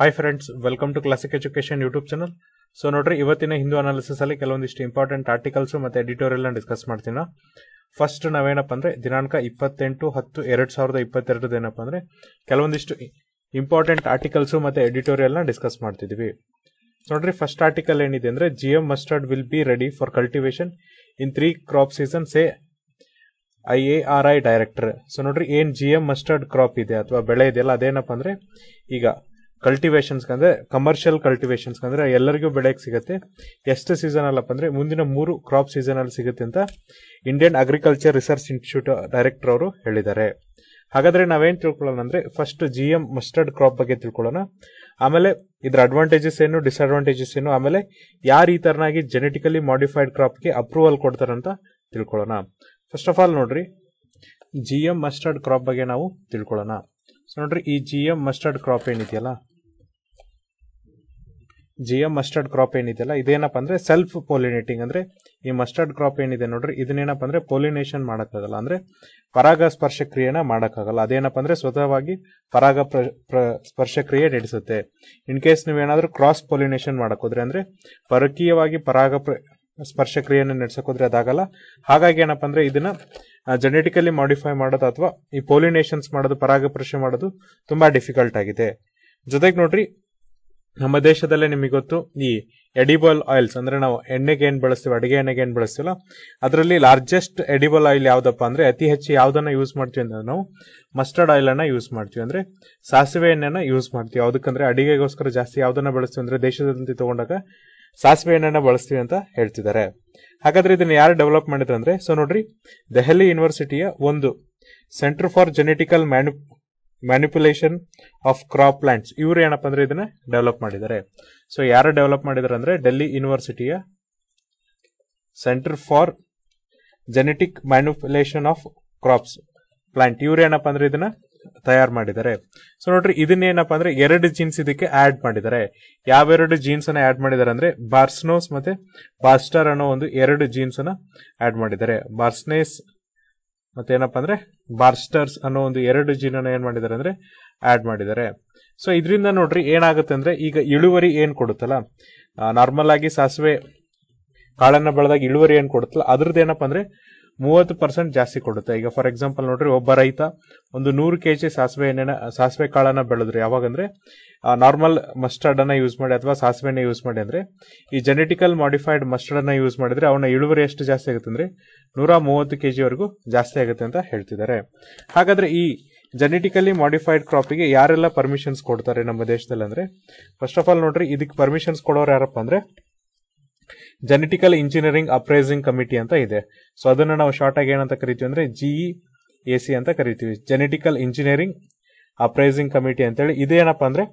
hi friends welcome to classic education YouTube channel so ನೋಡ್ರಿ ಇವತ್ತಿನ Hindu analysis ಅಲ್ಲಿ ಕೆಲವೊಂದಿಷ್ಟು ಇಂಪಾರ್ಟೆಂಟ್ ಆರ್ಟಿಕಲ್ಸ್ ಮತ್ತು ಎಡಿಟೋರಿಯಲ್ ಡಿಸ್ಕಸ್ ಮಾಡ್ತೀನಿ ಫಸ್ಟ್ ನಾವೇನಪ್ಪ ಅಂದ್ರೆ ದಿನಾಂಕ ಇಪ್ಪತ್ತೆಂಟು ಹತ್ತು ಎರಡು ಸಾವಿರದ ಇಪ್ಪತ್ತೆರಡದ ಏನಪ್ಪ ಅಂದ್ರೆ ಕೆಲವೊಂದಿಷ್ಟು ಇಂಪಾರ್ಟೆಂಟ್ ಆರ್ಟಿಕಲ್ಸು ಮತ್ತು ಎಡಿಟೋರಿಯಲ್ನ ಡಿಸ್ಕಸ್ ಮಾಡ್ತಿದ್ವಿ ನೋಡ್ರಿ ಫಸ್ಟ್ ಆರ್ಟಿಕಲ್ ಏನಿದೆ ಅಂದ್ರೆ G M mustard will be ready for cultivation in three crop season say I A R I director so ನೋಡ್ರಿ ಏನ್ ಜಿ ಎಮ್ ಮಸ್ಟರ್ಡ್ ಕ್ರಾಪ್ ಇದೆ ಅಥವಾ ಬೆಳೆ ಇದೆಯಲ್ಲ ಅದೇನಪ್ಪ ಅಂದ್ರೆ ಈಗ ಅಂದ್ರೆ ಕಮರ್ಷಿಯಲ್ ಅಂದ್ರೆ ಎಲ್ಲರಿಗೂ ಬೆಳೆಯಕ್ಕೆ ಸಿಗುತ್ತೆ ಎಷ್ಟು ಸೀಸನ್ ಅಲ್ಲಪ್ಪ ಅಂದ್ರೆ ಮುಂದಿನ ಮೂರು ಕ್ರಾಪ್ ಸೀಸನ್ ಅಲ್ಲಿ ಸಿಗುತ್ತೆ ಅಂತ Indian agriculture research institute director ಅವರು ಹೇಳಿದ್ದಾರೆ ಹಾಗಾದ್ರೆ ನಾವೇನ್ ತಿಳ್ಕೊಳ್ಳೋಣ ಅಂದ್ರೆ first G M mustard crop ಬಗ್ಗೆ ತಿಳ್ಕೊಳ್ಳೋಣ ಆಮೇಲೆ ಇದರ ಅಡ್ವಾಂಟೇಜಸ್ ಏನು ಡಿಸ್ಅಡ್ವಾಂಟೇಜಸ್ ಏನು ಆಮೇಲೆ ಯಾರು ಈ ಥರನಾಗಿ ಜೆನೆಟಿಕಲಿ ಮಾಡಿಫೈಡ್ ಕ್ರಾಪ್ಗೆ ಅಪ್ರೂವಲ್ ಕೊಡ್ತಾರೆ ಅಂತ ತಿಳ್ಕೊಳ್ಳೋಣ ಫಸ್ಟ್ ಆಫ್ ಆಲ್ ನೋಡ್ರಿ ಜಿ ಎಂ ಮಸ್ಟರ್ಡ್ ಕ್ರಾಪ್ ಬಗ್ಗೆ ನಾವು ತಿಳ್ಕೊಳ್ಳೋಣ ಸೊ ನೋಡ್ರಿ ಈ ಜಿ ಎಂ ಮಸ್ಟರ್ಡ್ ಕ್ರಾಪ್ ಏನಿದೆಯಲ್ಲ ಜಿ ಮಸ್ಟರ್ಡ್ ಕ್ರಾಪ್ ಏನಿದೆಯಲ್ಲ ಇದೇನಪ್ಪ ಅಂದ್ರೆ ಸೆಲ್ಫ್ ಪೋಲಿನೇಟಿಂಗ್ ಅಂದ್ರೆ ಈ ಮಸ್ಟರ್ಡ್ ಕ್ರಾಪ್ ಏನಿದೆ ನೋಡ್ರಿ ಇದನ್ನೇನಪ್ಪ ಅಂದ್ರೆ ಪೋಲಿನೇಷನ್ ಮಾಡೋಕ್ಕಾಗಲ್ಲ ಅಂದ್ರೆ ಪರಾಗ ಸ್ಪರ್ಶ ಕ್ರಿಯೆನ ಮಾಡೋಕ್ಕಾಗಲ್ಲ ಅದೇನಪ್ಪ ಅಂದ್ರೆ ಸ್ವತಃವಾಗಿ ಪರಾಗ ಸ್ಪರ್ಶ ಕ್ರಿಯೆ ನಡೆಸುತ್ತೆ ಇನ್ ಕೇಸ್ ನೀವೇನಾದ್ರೂ ಕ್ರಾಸ್ ಪೊಲಿನೇಷನ್ ಮಾಡೋಕ್ಕೋದ್ರೆ ಅಂದ್ರೆ ಪರಕೀಯವಾಗಿ ಪರಾಗ ಸ್ಪರ್ಶ ಕ್ರಿಯೆಯನ್ನು ನಡೆಸೋಕೋದ್ರೆ ಅದಾಗಲ್ಲ ಹಾಗಾಗಿ ಏನಪ್ಪ ಅಂದ್ರೆ ಇದನ್ನ ಜೆನೆಟಿಕಲಿ ಮಾಡಿಫೈ ಮಾಡೋದು ಅಥವಾ ಈ ಪೋಲಿನೇಷನ್ಸ್ ಮಾಡೋದು ಪರಾಗಸ್ಪರ್ಶ ಮಾಡೋದು ತುಂಬಾ ಡಿಫಿಕಲ್ಟ್ ಆಗಿದೆ ಜೊತೆಗೆ ನೋಡ್ರಿ ನಮ್ಮ ದೇಶದಲ್ಲೇ ನಿಮಗೆ ಗೊತ್ತು ಈ ಎಡಿಬಲ್ ಆಯಿಲ್ಸ್ ಅಂದ್ರೆ ನಾವು ಎಣ್ಣೆಗೆ ಏನು ಬಳಸ್ತೀವಿ ಅಡುಗೆ ಎಣ್ಣೆಗೆ ಏನು ಬಳಸ್ತೀವಲ್ಲ ಅದರಲ್ಲಿ ಲಾರ್ಜೆಸ್ಟ್ ಎಡಿಬಲ್ ಆಯಿಲ್ ಯಾವ್ದಪ್ಪ ಅಂದ್ರೆ ಅತಿ ಹೆಚ್ಚು ಯಾವ್ದನ್ನ ಯೂಸ್ ಮಾಡ್ತೀವಿ ಅಂದ್ರೆ ನಾವು ಮಸ್ಟರ್ಡ್ ಆಯಿಲ್ ಅನ್ನ ಯೂಸ್ ಮಾಡ್ತೀವಿ ಅಂದ್ರೆ ಸಾಸಿವೆ ಎಣ್ಣೆನ ಯೂಸ್ ಮಾಡ್ತೀವಿ ಅದಕ್ಕಂದ್ರೆ ಅಡಿಗೆಗೋಸ್ಕರ ಜಾಸ್ತಿ ಯಾವ್ದನ್ನ ಬಳಸ್ತೀವಿ ಅಂದ್ರೆ ದೇಶದಂತೆ ತಗೊಂಡಾಗ ಸಾಸಿವೆ ಎಣ್ಣೆನ ಬಳಸ್ತೀವಿ ಅಂತ ಹೇಳ್ತಿದ್ದಾರೆ ಹಾಗಾದ್ರೆ ಇದನ್ನ ಯಾರು ಡೆವಲಪ್ ಮಾಡಿದ್ರು ಅಂದ್ರೆ ಸೊ ನೋಡ್ರಿ ದೆಹಲಿ ಯೂನಿವರ್ಸಿಟಿಯ ಒಂದು centre for genetical manu manipulation of crop plants ಇವರು ಏನಪ್ಪ ಅಂದ್ರೆ ಇದನ್ನು ಡೆವಲಪ್ ಮಾಡಿದ್ದಾರೆ ಸೊ ಯಾರು ಡೆವಲಪ್ ಮಾಡಿದ್ದಾರೆ ಅಂದ್ರೆ ಡೆಲ್ಲಿ ಯೂನಿವರ್ಸಿಟಿಯ centre for genetic manipulation of crops plant ಇವ್ರು ಏನಪ್ಪ ಅಂದ್ರೆ ಇದನ್ನ ತಯಾರು ಮಾಡಿದ್ದಾರೆ ಸೊ ನೋಡ್ರಿ ಇದನ್ನೇನಪ್ಪ ಅಂದ್ರೆ ಎರಡು ಜೀನ್ಸ್ ಇದಕ್ಕೆ ಆಡ್ ಮಾಡಿದ್ದಾರೆ ಯಾವೆರಡು ಜೀನ್ಸ್ ಅನ್ನ ಆಡ್ ಮಾಡಿದ್ದಾರೆ ಅಂದ್ರೆ ಬಾರ್ಸ್ನೋಸ್ ಮತ್ತೆ ಬಾಸ್ಟರ್ ಅನ್ನೋ ಒಂದು ಎರಡು ಜೀನ್ಸ್ ಅನ್ನ ಆಡ್ ಮಾಡಿದ್ದಾರೆ ಬಾರ್ಸ್ನೇಸ್ ಮತ್ತೇನಪ್ಪ ಅಂದರೆ ಬಾರ್ಸ್ಟರ್ಸ್ ಅನ್ನೋ ಒಂದು ಎರಡು ಜೀನನ ಏನು ಮಾಡಿದ್ದಾರೆ ಅಂದರೆ ಆ್ಯಡ್ ಮಾಡಿದ್ದಾರೆ ಸೊ ಇದರಿಂದ ನೋಡ್ರಿ ಏನಾಗುತ್ತೆ ಅಂದರೆ ಈಗ ಇಳುವರಿ ಏನು ಕೊಡುತ್ತಲ್ಲ ನಾರ್ಮಲ್ ಆಗಿ ಸಾಸಿವೆ ಕಾಳನ್ನು ಬೆಳೆದಾಗ ಇಳುವರಿ ಏನು ಕೊಡುತ್ತಲ್ಲ ಅದ್ರದ್ದು ಏನಪ್ಪ ಅಂದರೆ ಮೂವತ್ತು ಪರ್ಸೆಂಟ್ ಜಾಸ್ತಿ ಕೊಡುತ್ತೆ ಈಗ ಫಾರ್ ಎಕ್ಸಾಂಪಲ್ ನೋಡ್ರಿ ಒಬ್ಬ ರೈತ ಒಂದು ನೂರು ಕೆ ಜಿ ಸಾಸಿವೆ ಎಣ್ಣೆನ ಸಾಸಿವೆ ಕಾಳನ್ನ ಬೆಳೆದ್ರೆ ಯಾವಾಗಂದ್ರೆ ನಾರ್ಮಲ್ ಮಸ್ಟರ್ಡ್ ಅನ್ನ ಯೂಸ್ ಮಾಡಿ ಅಥವಾ ಎಣ್ಣೆ ಯೂಸ್ ಮಾಡಿ ಅಂದ್ರೆ ಈ ಜೆನೆಟಿಕಲ್ ಮಾಡಿಫೈಡ್ ಮಸ್ಟರ್ಡ್ ಅನ್ನ ಯೂಸ್ ಮಾಡಿದ್ರೆ ಅವನ ಇಳುವರಿ ಎಷ್ಟು ಜಾಸ್ತಿ ಆಗುತ್ತೆ ಅಂದ್ರೆ ನೂರ ಮೂವತ್ತು ಕೆ ಜಿವರೆಗೂ ಜಾಸ್ತಿ ಆಗುತ್ತೆ ಅಂತ ಹೇಳ್ತಿದ್ದಾರೆ ಹಾಗಾದ್ರೆ ಈ ಜೆನೆಟಿಕಲಿ ಮಾಡಿಫೈಡ್ ಕ್ರಾಪಿಗೆ ಯಾರೆಲ್ಲ ಪರ್ಮಿಷನ್ಸ್ ಕೊಡ್ತಾರೆ ನಮ್ಮ ದೇಶದಲ್ಲಿ ಅಂದ್ರೆ ಫಸ್ಟ್ ಆಫ್ ಆಲ್ ನೋಡ್ರಿ ಇದಕ್ಕೆ ಪರ್ಮಿಷನ್ಸ್ ಕೊಡೋರು ಯಾರಪ್ಪ ಅಂದ್ರೆ ಜೆನೆಟಿಕಲ್ ಇಂಜಿನಿಯರಿಂಗ್ ಅಪ್ರೈಸಿಂಗ್ ಕಮಿಟಿ ಅಂತ ಇದೆ ಸೊ ಅದನ್ನು ನಾವು ಶಾರ್ಟ್ ಆಗಿ ಏನಂತ ಕರಿತೀವಿ ಅಂದ್ರೆ ಜಿಇ ಎ ಸಿ ಅಂತ ಕರಿತೀವಿ ಜೆನೆಟಿಕಲ್ ಇಂಜಿನಿಯರಿಂಗ್ ಅಪ್ರೈಸಿಂಗ್ ಕಮಿಟಿ ಅಂತೇಳಿ ಇದೇನಪ್ಪ ಅಂದ್ರೆ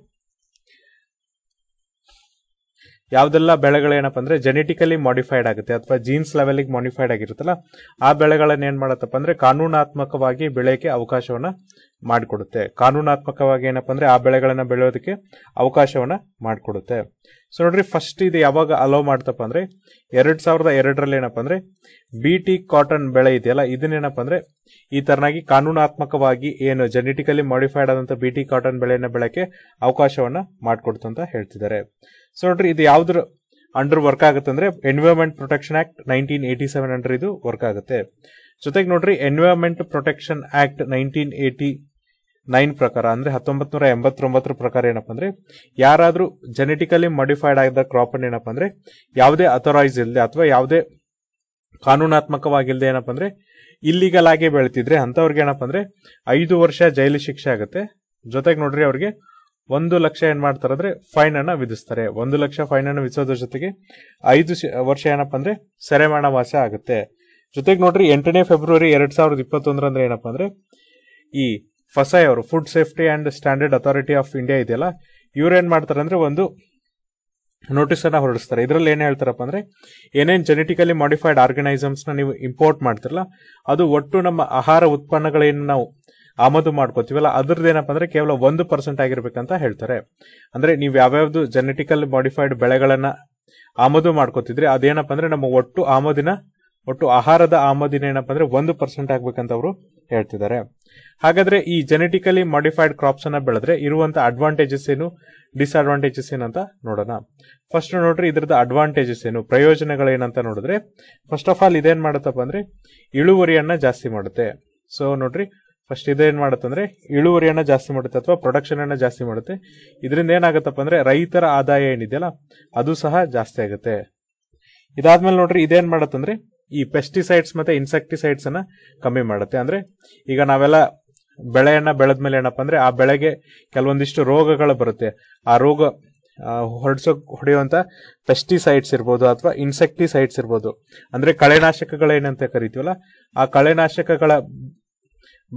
ಯಾವ್ದೆಲ್ಲ ಬೆಳೆಗಳೇನಪ್ಪ ಅಂದ್ರೆ ಜೆನೆಟಿಕಲಿ ಮಾಡಿಫೈಡ್ ಆಗುತ್ತೆ ಅಥವಾ ಜೀನ್ಸ್ ಲೆವೆಲಿಗೆ ಮಾಡಿಫೈಡ್ ಆಗಿರುತ್ತಲ್ಲ ಆ ಬೆಳೆಗಳನ್ನ ಏನ್ ಮಾಡತ್ತಪ್ಪ ಅಂದ್ರೆ ಕಾನೂನಾತ್ಮಕವಾಗಿ ಬೆಳೆಯಕ್ಕೆ ಅವಕಾಶವನ್ನ ಮಾಡಿಕೊಡುತ್ತೆ ಕಾನೂನಾತ್ಮಕವಾಗಿ ಏನಪ್ಪ ಅಂದ್ರೆ ಆ ಬೆಳೆಗಳನ್ನು ಬೆಳೆಯೋದಕ್ಕೆ ಅವಕಾಶವನ್ನ ಮಾಡಿಕೊಡುತ್ತೆ ಸೊ ನೋಡ್ರಿ ಫಸ್ಟ್ ಇದು ಯಾವಾಗ ಅಲೋ ಮಾಡ್ತಪ್ಪ ಅಂದರೆ ಎರಡು ಸಾವಿರದ ಎರಡರಲ್ಲಿ ಏನಪ್ಪ ಅಂದ್ರೆ ಬಿ ಟಿ ಕಾಟನ್ ಬೆಳೆ ಇದೆಯಲ್ಲ ಇದನ್ನೇನಪ್ಪ ಅಂದ್ರೆ ಈ ತರನಾಗಿ ಕಾನೂನಾತ್ಮಕವಾಗಿ ಏನು ಜೆನೆಟಿಕಲಿ ಮಾಡಿಫೈಡ್ ಆದಂಥ ಬಿ ಟಿ ಕಾಟನ್ ಬೆಳೆಯನ್ನು ಬೆಳೆಯಕ್ಕೆ ಅವಕಾಶವನ್ನ ಮಾಡಿಕೊಡ್ತು ಅಂತ ಹೇಳ್ತಿದ್ದಾರೆ ಸೊ ನೋಡ್ರಿ ಇದು ಯಾವುದ್ರ ಅಂಡರ್ ವರ್ಕ್ ಆಗುತ್ತೆ ಅಂದ್ರೆ environment protection act nineteen eighty seven under ಇದು ವರ್ಕ್ ಆಗುತ್ತೆ ಜೊತೆಗೆ ನೋಡ್ರಿ environment protection act nineteen eighty nine ಪ್ರಕಾರ ಅಂದ್ರೆ ಹತ್ತೊಂಬತ್ ಎಂಬತ್ತೊಂಬತ್ತರ ಪ್ರಕಾರ ಏನಪ್ಪ ಅಂದ್ರೆ ಯಾರಾದ್ರೂ ಜೆನೆಟಿಕಲಿ ಮಾಡಿಫೈಡ್ ಆದ ಕ್ರಾಪ್ ಅನ್ನು ಏನಪ್ಪಾ ಅಂದ್ರೆ ಯಾವುದೇ ಅಥರೈಸ್ ಇಲ್ಲದೆ ಅಥವಾ ಯಾವುದೇ ಕಾನೂನಾತ್ಮಕವಾಗಿಲ್ಲದೆ ಏನಪ್ಪಾ ಅಂದ್ರೆ ಇಲ್ಲಿಗಲ್ ಆಗಿ ಬೆಳೆತಿದ್ರೆ ಅಂತವ್ರಿಗೆ ಏನಪ್ಪಾ ಅಂದ್ರೆ ಐದು ವರ್ಷ ಜೈಲು ಶಿಕ್ಷೆ ಆಗುತ್ತೆ ಜೊತೆಗೆ ನೋಡ್ರಿ ಅವ್ರಿಗೆ ಒಂದು ಲಕ್ಷ ಏನ್ ಮಾಡ್ತಾರೆ ಫೈನ್ ಅನ್ನ ವಿಧಿಸ್ತಾರೆ ಒಂದು ಲಕ್ಷ ಫೈನ್ ಅನ್ನು ವಿಧಿಸೋದ್ರ ಜೊತೆಗೆ ಐದು ವರ್ಷ ಏನಪ್ಪಾ ಅಂದ್ರೆ ಸೆರೆಮಾಣವಾಸ ಆಗುತ್ತೆ ಜೊತೆಗೆ ನೋಡ್ರಿ ಎಂಟನೇ ಫೆಬ್ರವರಿ ಎರಡ್ ಸಾವಿರದ ಇಪ್ಪತ್ತೊಂದರಂದ್ರೆ ಏನಪ್ಪಾ ಅಂದ್ರೆ ಈ ಫಸಾಯ್ ಅವರು food safety and standard authority of India ಇದೆಯಲ್ಲ ಏನ್ ಮಾಡ್ತಾರೆ ಅಂದ್ರೆ ಒಂದು ನೋಟಿಸ್ ಅನ್ನ ಹೊರಡಿಸ್ತಾರೆ ಇದರಲ್ಲಿ ಏನು ಹೇಳ್ತಾರಪ್ಪ ಅಂದ್ರೆ ಏನೇನ್ ಜೆನೆಟಿಕಲಿ ಮಾಡಿಫೈಡ್ ಆರ್ಗನೈಸಮ್ಸ್ ನ ನೀವು ಇಂಪೋರ್ಟ್ ಮಾಡ್ತಿರಲ್ಲ ಅದು ಒಟ್ಟು ನಮ್ಮ ಆಹಾರ ಉತ್ಪನ್ನಗಳೇನು ನಾವು ಆಮದು ಮಾಡ್ಕೋತೀವಲ್ಲ ಅದ್ರದ್ದೇನಪ್ಪ ಅಂದ್ರೆ ಕೇವಲ ಒಂದು ಪರ್ಸೆಂಟ್ ಆಗಿರ್ಬೇಕಂತ ಹೇಳ್ತಾರೆ ಅಂದ್ರೆ ನೀವು ಯಾವ್ಯಾವ್ದು ಜೆನೆಟಿಕಲ್ ಮಾಡಿಫೈಡ್ ಬೆಳೆಗಳನ್ನ ಆಮದು ಮಾಡ್ಕೋತಿದ್ರಿ ಅದೇನಪ್ಪ ಅಂದ್ರೆ ನಮ್ಮ ಒಟ್ಟು ಆಮದಿನ ಒಟ್ಟು ಆಹಾರದ ಆಮದಿನ ಏನಪ್ಪ ಅಂದ್ರೆ ಒಂದು ಪರ್ಸೆಂಟ್ ಆಗ್ಬೇಕಂತ ಅವರು ಹೇಳ್ತಿದ್ದಾರೆ ಹಾಗಾದ್ರೆ ಈ ಜೆನೆಟಿಕಲಿ ಮಾಡಿಫೈಡ್ ಕ್ರಾಪ್ಸ್ ಅನ್ನ ಬೆಳೆದ್ರೆ ಇರುವಂತ ಅಡ್ವಾಂಟೇಜಸ್ ಏನು ಡಿಸ್ಅಡ್ವಾಂಟೇಜಸ್ ಏನಂತ ನೋಡೋಣ ಫಸ್ಟ್ ನೋಡ್ರಿ ಇದ್ರದ ಅಡ್ವಾಂಟೇಜಸ್ ಏನು ಪ್ರಯೋಜನಗಳೇನಂತ ನೋಡಿದ್ರೆ ಫಸ್ಟ್ ಆಫ್ ಆಲ್ ಇದೇನ್ ಮಾಡುತ್ತಪ್ಪ ಅಂದ್ರೆ ಇಳುವರಿಯನ್ನ ಜಾಸ್ತಿ ಮಾಡುತ್ತೆ ಸೊ ನೋಡ್ರಿ ಫಸ್ಟ್ ಇದೇನ್ ಅಂದ್ರೆ ಇಳುವರಿಯನ್ನ ಜಾಸ್ತಿ ಮಾಡುತ್ತೆ ಅಥವಾ ಪ್ರೊಡಕ್ಷನ್ ಅನ್ನ ಜಾಸ್ತಿ ಮಾಡುತ್ತೆ ಇದರಿಂದ ಏನಾಗುತ್ತಪ್ಪ ಅಂದ್ರೆ ರೈತರ ಆದಾಯ ಏನಿದೆಯಲ್ಲ ಅದು ಸಹ ಜಾಸ್ತಿ ಆಗುತ್ತೆ ಇದಾದ್ಮೇಲೆ ನೋಡ್ರಿ ಇದೇನ್ ಮಾಡತ್ತಂದ್ರೆ ಈ ಪೆಸ್ಟಿಸೈಡ್ಸ್ ಮತ್ತೆ ಇನ್ಸೆಕ್ಟಿಸೈಡ್ಸ್ ಅನ್ನ ಕಮ್ಮಿ ಮಾಡುತ್ತೆ ಅಂದ್ರೆ ಈಗ ನಾವೆಲ್ಲ ಬೆಳೆಯನ್ನ ಬೆಳೆದ ಮೇಲೆ ಏನಪ್ಪಾ ಅಂದ್ರೆ ಆ ಬೆಳೆಗೆ ಕೆಲವೊಂದಿಷ್ಟು ರೋಗಗಳು ಬರುತ್ತೆ ಆ ರೋಗ ಹೊರಡ್ಸೋಕ್ ಹೊಡೆಯುವಂತ ಪೆಸ್ಟಿಸೈಡ್ಸ್ ಇರ್ಬೋದು ಅಥವಾ ಇನ್ಸೆಕ್ಟಿಸೈಡ್ಸ್ ಇರ್ಬೋದು ಅಂದ್ರೆ ಕಳೆನಾಶಕಗಳೇನಂತ ಕರಿತೀವಲ್ಲ ಆ ಕಳೆನಾಶಕಗಳ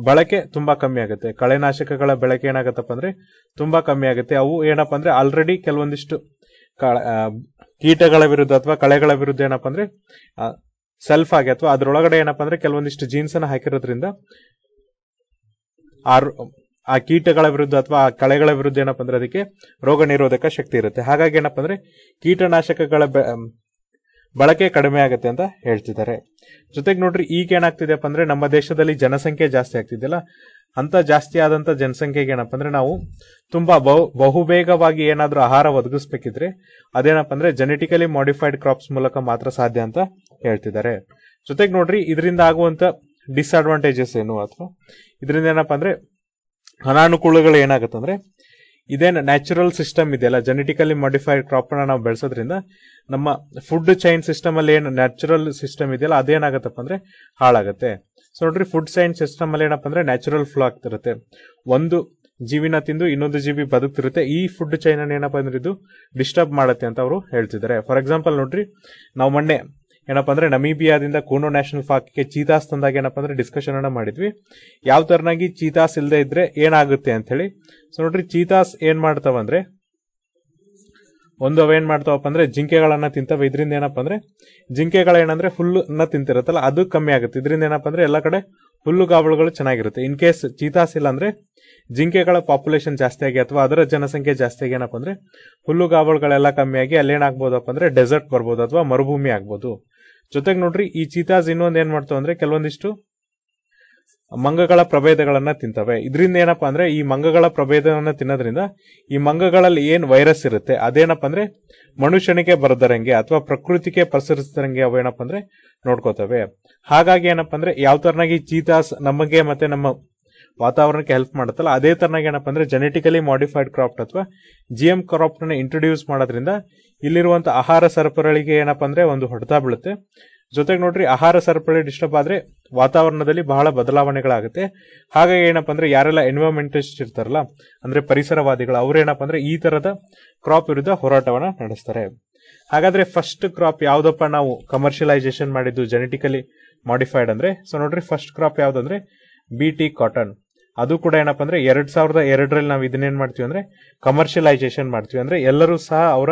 ಬಳಕೆ ತುಂಬಾ ಕಮ್ಮಿ ಆಗುತ್ತೆ ಕಳೆನಾಶಕಗಳ ಬಳಕೆ ಏನಾಗತ್ತಪ್ಪ ಅಂದ್ರೆ ತುಂಬಾ ಕಮ್ಮಿ ಆಗುತ್ತೆ ಅವು ಏನಪ್ಪಾ ಅಂದ್ರೆ ಆಲ್ರೆಡಿ ಕೆಲವೊಂದಿಷ್ಟು ಕೀಟಗಳ ವಿರುದ್ಧ ಅಥವಾ ಕಳೆಗಳ ವಿರುದ್ಧ ಏನಪ್ಪಾ ಅಂದ್ರೆ ಸೆಲ್ಫ್ ಆಗಿ ಅಥವಾ ಅದರೊಳಗಡೆ ಏನಪ್ಪಾ ಅಂದ್ರೆ ಕೆಲವೊಂದಿಷ್ಟು ಜೀನ್ಸ್ ಅನ್ನು ಹಾಕಿರೋದ್ರಿಂದ ಆ ಕೀಟಗಳ ವಿರುದ್ಧ ಅಥವಾ ಆ ಕಳೆಗಳ ವಿರುದ್ಧ ಏನಪ್ಪ ಅಂದ್ರೆ ಅದಕ್ಕೆ ರೋಗ ನಿರೋಧಕ ಶಕ್ತಿ ಇರುತ್ತೆ ಹಾಗಾಗಿ ಏನಪ್ಪ ಅಂದ್ರೆ ಕೀಟನಾಶಕಗಳ ಬಳಕೆ ಕಡಿಮೆ ಆಗುತ್ತೆ ಅಂತ ಹೇಳ್ತಿದ್ದಾರೆ ಜೊತೆಗೆ ನೋಡ್ರಿ ಈಗ ಏನಾಗ್ತಿದೆಪ್ಪ ಅಂದ್ರೆ ನಮ್ಮ ದೇಶದಲ್ಲಿ ಜನಸಂಖ್ಯೆ ಜಾಸ್ತಿ ಆಗ್ತಿದೆಯಲ್ಲ ಅಂತ ಜಾಸ್ತಿ ಆದಂತ ಜನಸಂಖ್ಯೆಗೆ ಏನಪ್ಪ ಅಂದ್ರೆ ನಾವು ತುಂಬಾ ಬಹುಬೇಗವಾಗಿ ಏನಾದ್ರೂ ಆಹಾರ ಒದಗಿಸ್ಬೇಕಿದ್ರೆ ಅದೇನಪ್ಪ ಅಂದ್ರೆ ಜೆನೆಟಿಕಲಿ ಮಾಡಿಫೈಡ್ ಕ್ರಾಪ್ಸ್ ಮೂಲಕ ಮಾತ್ರ ಸಾಧ್ಯ ಅಂತ ಹೇಳ್ತಿದ್ದಾರೆ ಜೊತೆಗೆ ನೋಡ್ರಿ ಇದರಿಂದ ಆಗುವಂತ ಡಿಸ್ಅಡ್ವಾಂಟೇಜಸ್ ಏನು ಅಥವಾ ಇದರಿಂದ ಏನಪ್ಪ ಅಂದ್ರೆ ಅನಾನುಕೂಲಗಳು ಏನಾಗುತ್ತೆ ಇದೇನು ನ್ಯಾಚುರಲ್ ಸಿಸ್ಟಮ್ ಇದೆಯಲ್ಲ ಜೆನೆಟಿಕಲಿ ಮಾಡಿಫೈಡ್ ಕ್ರಾಪ್ ಅನ್ನ ನಾವು ಬೆಳೆಸೋದ್ರಿಂದ ನಮ್ಮ ಫುಡ್ ಚೈನ್ ಸಿಸ್ಟಮ್ ಅಲ್ಲಿ ಏನು ನ್ಯಾಚುರಲ್ ಸಿಸ್ಟಮ್ ಇದೆಯಲ್ಲ ಅದೇನಾಗತ್ತಪ್ಪ ಅಂದ್ರೆ ಹಾಳಾಗುತ್ತೆ ಸೊ ನೋಡ್ರಿ ಫುಡ್ ಸೈನ್ ಸಿಸ್ಟಮ್ ಅಲ್ಲಿ ಏನಪ್ಪ ಅಂದ್ರೆ ನ್ಯಾಚುರಲ್ ಫ್ಲೋ ಆಗ್ತಿರುತ್ತೆ ಒಂದು ಜೀವಿನ ತಿಂದು ಇನ್ನೊಂದು ಜೀವಿ ಬದುಕ್ತಿರುತ್ತೆ ಈ ಫುಡ್ ಚೈನ್ ಅನ್ನ ಏನಪ್ಪ ಅಂದ್ರೆ ಇದು ಡಿಸ್ಟರ್ಬ್ ಮಾಡುತ್ತೆ ಅಂತ ಅವರು ಹೇಳ್ತಿದ್ದಾರೆ ಫಾರ್ ಎಕ್ಸಾಂಪಲ್ ನೋಡ್ರಿ ನಾವು ಮೊನ್ನೆ ಏನಪ್ಪ ಅಂದ್ರೆ ನಮೀಬಿಯಾದಿಂದ ಕೋನೋ ನ್ಯಾಷನಲ್ ಪಾರ್ಕ್ಗೆ ಚೀತಾಸ್ ತಂದಾಗ ಏನಪ್ಪ ಅಂದ್ರೆ ಡಿಸ್ಕಷನ್ ಅನ್ನ ಮಾಡಿದ್ವಿ ಯಾವ ತರನಾಗಿ ಚೀತಾಸ್ ಇಲ್ಲದೆ ಇದ್ರೆ ಏನಾಗುತ್ತೆ ಅಂತ ಹೇಳಿ ಸೊ ನೋಡ್ರಿ ಚೀತಾಸ್ ಏನ್ ಅಂದ್ರೆ ಒಂದು ಅವೇನ್ ಮಾಡ್ತಾವಪ್ಪ ಅಂದ್ರೆ ಜಿಂಕೆಗಳನ್ನ ತಿಂತಾವ ಇದರಿಂದ ಏನಪ್ಪ ಅಂದ್ರೆ ಜಿಂಕೆಗಳೇನಂದ್ರೆ ನ ತಿಂತಿರತ್ತಲ್ಲ ಅದು ಕಮ್ಮಿ ಆಗುತ್ತೆ ಇದರಿಂದ ಏನಪ್ಪ ಅಂದ್ರೆ ಎಲ್ಲ ಕಡೆ ಗಾವಳುಗಳು ಚೆನ್ನಾಗಿರುತ್ತೆ ಇನ್ ಕೇಸ್ ಚೀತಾಸ್ ಇಲ್ಲ ಅಂದ್ರೆ ಜಿಂಕೆಗಳ ಪಾಪ್ಯುಲೇಷನ್ ಜಾಸ್ತಿ ಆಗಿ ಅಥವಾ ಅದರ ಜನಸಂಖ್ಯೆ ಜಾಸ್ತಿ ಆಗಿ ಏನಪ್ಪ ಅಂದ್ರೆ ಆಗಿ ಕಮ್ಮಿಯಾಗಿ ಅಲ್ಲೇನಾಗ್ಬೋದಪ್ಪ ಅಂದ್ರೆ ಡೆಸರ್ಟ್ ಬರ್ಬೋದು ಅಥವಾ ಮರುಭೂಮಿ ಆಗ್ಬೋದು ಜೊತೆಗೆ ನೋಡ್ರಿ ಈ ಚೀತಾಸ್ ಇನ್ನೊಂದು ಏನ್ ಮಾಡ್ತಾವ ಅಂದ್ರೆ ಕೆಲವೊಂದಿಷ್ಟು ಮಂಗಗಳ ಪ್ರಭೇದಗಳನ್ನ ತಿಂತವೆ ಇದರಿಂದ ಏನಪ್ಪಾ ಅಂದ್ರೆ ಈ ಮಂಗಗಳ ಪ್ರಭೇದವನ್ನ ತಿನ್ನೋದ್ರಿಂದ ಈ ಮಂಗಗಳಲ್ಲಿ ಏನ್ ವೈರಸ್ ಇರುತ್ತೆ ಅದೇನಪ್ಪ ಅಂದ್ರೆ ಮನುಷ್ಯನಿಗೆ ಬರದರಂಗೆ ಅಥವಾ ಪ್ರಕೃತಿಗೆ ಪಸರಿಸದಂಗೆ ಅವು ಏನಪ್ಪ ಅಂದ್ರೆ ನೋಡ್ಕೋತವೆ ಹಾಗಾಗಿ ಏನಪ್ಪ ಅಂದ್ರೆ ಯಾವ ತರನಾಗಿ ಚೀತಾಸ್ ನಮಗೆ ಮತ್ತೆ ನಮ್ಮ ವಾತಾವರಣಕ್ಕೆ ಹೆಲ್ಪ್ ಮಾಡುತ್ತಲ್ಲ ಅದೇ ತರನಾಗಿ ಏನಪ್ಪ ಅಂದ್ರೆ ಜೆನೆಟಿಕಲಿ ಮಾಡಿಫೈಡ್ ಕ್ರಾಪ್ ಅಥವಾ ಜಿ ಎಂ ಕ್ರಾಪ್ ನ ಇಂಟ್ರೊಡ್ಯೂಸ್ ಮಾಡೋದ್ರಿಂದ ಇಲ್ಲಿರುವಂತಹ ಆಹಾರ ಸರಪಳಿಗೆ ಏನಪ್ಪಾ ಅಂದ್ರೆ ಒಂದು ಹೊಡೆತ ಬೀಳುತ್ತೆ ಜೊತೆಗೆ ನೋಡ್ರಿ ಆಹಾರ ಸರಪಳಿ ಡಿಸ್ಟರ್ಬ್ ಆದ್ರೆ ವಾತಾವರಣದಲ್ಲಿ ಬಹಳ ಬದಲಾವಣೆಗಳಾಗುತ್ತೆ ಹಾಗಾಗಿ ಏನಪ್ಪ ಅಂದ್ರೆ ಯಾರೆಲ್ಲ ಎನ್ವೈರನ್ಮೆಂಟಿಸ್ಟ್ ಇರ್ತಾರಲ್ಲ ಅಂದ್ರೆ ಪರಿಸರವಾದಿಗಳು ಅವ್ರು ಏನಪ್ಪ ಅಂದ್ರೆ ಈ ತರದ ಕ್ರಾಪ್ ವಿರುದ್ಧ ಹೋರಾಟವನ್ನ ನಡೆಸ್ತಾರೆ ಹಾಗಾದ್ರೆ ಫಸ್ಟ್ ಕ್ರಾಪ್ ಯಾವ್ದಪ್ಪ ನಾವು ಕಮರ್ಷಿಯಲೈಸೇಷನ್ ಮಾಡಿದ್ದು ಜೆನೆಟಿಕಲಿ ಮಾಡಿಫೈಡ್ ಅಂದ್ರೆ ಸೊ ನೋಡ್ರಿ ಫಸ್ಟ್ ಕ್ರಾಪ್ ಯಾವ್ದಂದ್ರೆ ಬಿ ಟಿ ಕಾಟನ್ ಅದು ಕೂಡ ಏನಪ್ಪ ಅಂದ್ರೆ ಎರಡ್ ಸಾವಿರದ ಎರಡರಲ್ಲಿ ನಾವು ಇದನ್ನೇನ್ ಮಾಡ್ತೀವಿ ಅಂದ್ರೆ ಕಮರ್ಷಿಯಲೈಸೇಷನ್ ಮಾಡ್ತೀವಿ ಅಂದ್ರೆ ಎಲ್ಲರೂ ಸಹ ಅವರ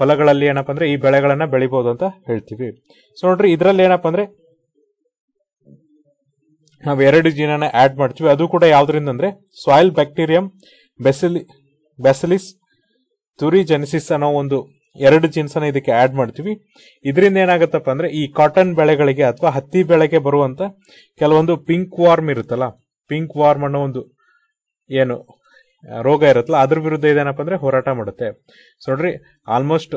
ಫಲಗಳಲ್ಲಿ ಏನಪ್ಪ ಅಂದ್ರೆ ಈ ಬೆಳೆಗಳನ್ನ ಬೆಳಿಬಹುದು ಅಂತ ಹೇಳ್ತೀವಿ ಸೊ ನೋಡ್ರಿ ಇದರಲ್ಲಿ ಏನಪ್ಪ ಅಂದ್ರೆ ನಾವು ಎರಡು ಜೀನನ್ನ ಆಡ್ ಮಾಡ್ತೀವಿ ಅದು ಕೂಡ ಯಾವ್ದ್ರಿಂದ ಅಂದ್ರೆ ಸಾಯಿಲ್ ಬ್ಯಾಕ್ಟೀರಿಯಂ ಬೆಸಲಿ ಬೆಸಲಿಸ್ ತುರಿ ಜೆನಿಸಿಸ್ ಅನ್ನೋ ಒಂದು ಎರಡು ಜೀನ್ಸ್ನ ಇದಕ್ಕೆ ಆಡ್ ಮಾಡ್ತೀವಿ ಇದರಿಂದ ಏನಾಗುತ್ತಪ್ಪ ಅಂದ್ರೆ ಈ ಕಾಟನ್ ಬೆಳೆಗಳಿಗೆ ಅಥವಾ ಹತ್ತಿ ಬೆಳೆಗೆ ಬರುವಂತ ಕೆಲವೊಂದು ಪಿಂಕ್ ವಾರ್ಮ್ ಇರುತ್ತಲ್ಲ ಪಿಂಕ್ ವಾರ್ಮ್ ಅನ್ನೋ ಒಂದು ಏನು ರೋಗ ಇರುತ್ತಲ್ಲ ಅದ್ರ ವಿರುದ್ಧ ಇದೇನಪ್ಪ ಅಂದ್ರೆ ಹೋರಾಟ ಮಾಡುತ್ತೆ ಸೊ ನೋಡ್ರಿ ಆಲ್ಮೋಸ್ಟ್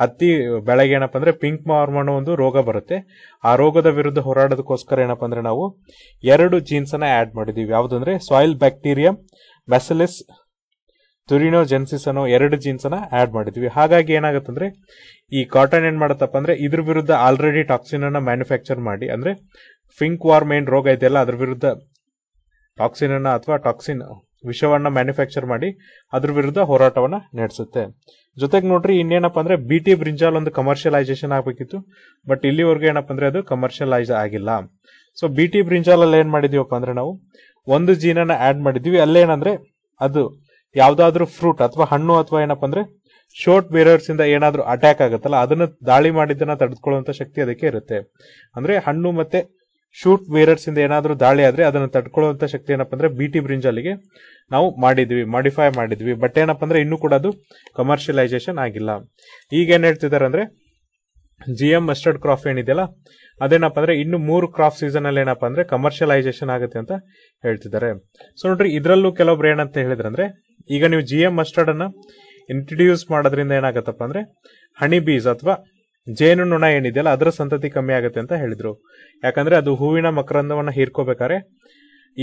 ಹತ್ತಿ ಬೆಳಗ್ಗೆ ಏನಪ್ಪ ಅಂದ್ರೆ ಪಿಂಕ್ ವಾರ್ಮ್ ಅನ್ನೋ ಒಂದು ರೋಗ ಬರುತ್ತೆ ಆ ರೋಗದ ವಿರುದ್ಧ ಹೋರಾಡೋದಕ್ಕೋಸ್ಕರ ಏನಪ್ಪ ಅಂದ್ರೆ ನಾವು ಎರಡು ಜೀನ್ಸ್ ಅನ್ನ ಆಡ್ ಮಾಡಿದೀವಿ ಯಾವ್ದಂದ್ರೆ ಸಾಯಿಲ್ ಬ್ಯಾಕ್ಟೀರಿಯಂ ಮೆಸಲಿಸ್ ತುರಿನೋ ಜೆನ್ಸಿಸ್ ಅನ್ನೋ ಎರಡು ಜೀನ್ಸ್ ಅನ್ನ ಆಡ್ ಮಾಡಿದ್ವಿ ಹಾಗಾಗಿ ಏನಾಗುತ್ತಂದ್ರೆ ಈ ಕಾಟನ್ ಏನ್ ಮಾಡುತ್ತಪ್ಪ ಅಂದ್ರೆ ಇದ್ರ ವಿರುದ್ಧ ಆಲ್ರೆಡಿ ಟಾಕ್ಸಿನ್ ಅನ್ನ ಮ್ಯಾನುಫ್ಯಾಕ್ಚರ್ ಮಾಡಿ ಅಂದ್ರೆ ಫಿಂಕ್ ವಾರ್ಮೈನ್ ರೋಗ ಇದೆಯಲ್ಲ ಅದ್ರ ವಿರುದ್ಧ ಟಾಕ್ಸಿನ್ ಅನ್ನ ಅಥವಾ ಟಾಕ್ಸಿನ್ ವಿಷವನ್ನು ಮ್ಯಾನುಫ್ಯಾಕ್ಚರ್ ಮಾಡಿ ಅದ್ರ ವಿರುದ್ಧ ಹೋರಾಟವನ್ನು ನಡೆಸುತ್ತೆ ಜೊತೆಗೆ ನೋಡ್ರಿ ಇನ್ನೇನಪ್ಪ ಅಂದ್ರೆ ಬಿ ಟಿ ಬ್ರಿಂಜಾಲ್ ಒಂದು ಕಮರ್ಷಿಯಲೈಸೇಷನ್ ಆಗಬೇಕಿತ್ತು ಬಟ್ ಇಲ್ಲಿವರೆಗೂ ಏನಪ್ಪ ಅಂದ್ರೆ ಅದು ಕಮರ್ಷಿಯಲೈಸ್ ಆಗಿಲ್ಲ ಸೊ ಬಿ ಟಿ ಬ್ರಿಂಜಾಲ್ ಅಲ್ಲಿ ಏನ್ ಮಾಡಿದೀವಪ್ಪ ಅಂದ್ರೆ ನಾವು ಒಂದು ಜೀನನ್ನ ಆಡ್ ಮಾಡಿದ್ವಿ ಅಲ್ಲೇನಂದ್ರೆ ಅದು ಯಾವ್ದಾದ್ರು ಫ್ರೂಟ್ ಅಥವಾ ಹಣ್ಣು ಅಥವಾ ಏನಪ್ಪ ಅಂದ್ರೆ ಶೋರ್ಟ್ ಬೇರರ್ಸ್ ಇಂದ ಏನಾದ್ರೂ ಅಟ್ಯಾಕ್ ಆಗುತ್ತಲ್ಲ ಅದನ್ನ ದಾಳಿ ಮಾಡಿದ್ದನ್ನ ತಡೆದುಕೊಳ್ಳುವಂತ ಶಕ್ತಿ ಅದಕ್ಕೆ ಇರುತ್ತೆ ಅಂದ್ರೆ ಹಣ್ಣು ಮತ್ತೆ ಶೂಟ್ ವೇರರ್ಸ್ ಇಂದ ಏನಾದರೂ ದಾಳಿ ಆದರೆ ಅದನ್ನು ತಡ್ಕೊಳ್ಳುವಂತ ಶಕ್ತಿ ಏನಪ್ಪ ಅಂದ್ರೆ ಬಿ ಟಿ ಬ್ರಿಂಜಾಲಿಗೆ ನಾವು ಮಾಡಿದ್ವಿ ಮಾಡಿಫೈ ಮಾಡಿದ್ವಿ ಬಟ್ ಏನಪ್ಪ ಅಂದ್ರೆ ಇನ್ನು ಕೂಡ ಅದು ಕಮರ್ಷಿಯಲೈಸೇಷನ್ ಆಗಿಲ್ಲ ಈಗ ಏನ್ ಹೇಳ್ತಿದ್ದಾರೆ ಅಂದ್ರೆ ಜಿ ಎಂ ಮಸ್ಟರ್ಡ್ ಕ್ರಾಪ್ ಏನಿದೆಯಲ್ಲ ಅದೇನಪ್ಪ ಅಂದ್ರೆ ಇನ್ನು ಮೂರು ಕ್ರಾಪ್ ಸೀಸನ್ ಅಲ್ಲಿ ಏನಪ್ಪ ಅಂದ್ರೆ ಕಮರ್ಷಿಯಲೈಸೇಷನ್ ಆಗುತ್ತೆ ಅಂತ ಹೇಳ್ತಿದ್ದಾರೆ ಸೊ ನೋಡ್ರಿ ಇದರಲ್ಲೂ ಕೆಲವೊಬ್ರು ಏನಂತ ಹೇಳಿದ್ರಂದ್ರೆ ಈಗ ನೀವು ಜಿ ಎಂ ಮಸ್ಟರ್ಡ್ ಅನ್ನ ಇಂಟ್ರಡ್ಯೂಸ್ ಮಾಡೋದ್ರಿಂದ ಏನಾಗತ್ತಪ್ಪ ಅಂದ್ರೆ ಹಣಿ ಬೀಸ್ ಅಥವಾ ಜೇನು ನೊಣ ಏನಿದೆಯಲ್ಲ ಅದರ ಸಂತತಿ ಕಮ್ಮಿ ಆಗುತ್ತೆ ಅಂತ ಹೇಳಿದ್ರು ಯಾಕಂದ್ರೆ ಅದು ಹೂವಿನ ಮಕರಂದವನ್ನ ಹೀರ್ಕೋಬೇಕಾದ್ರೆ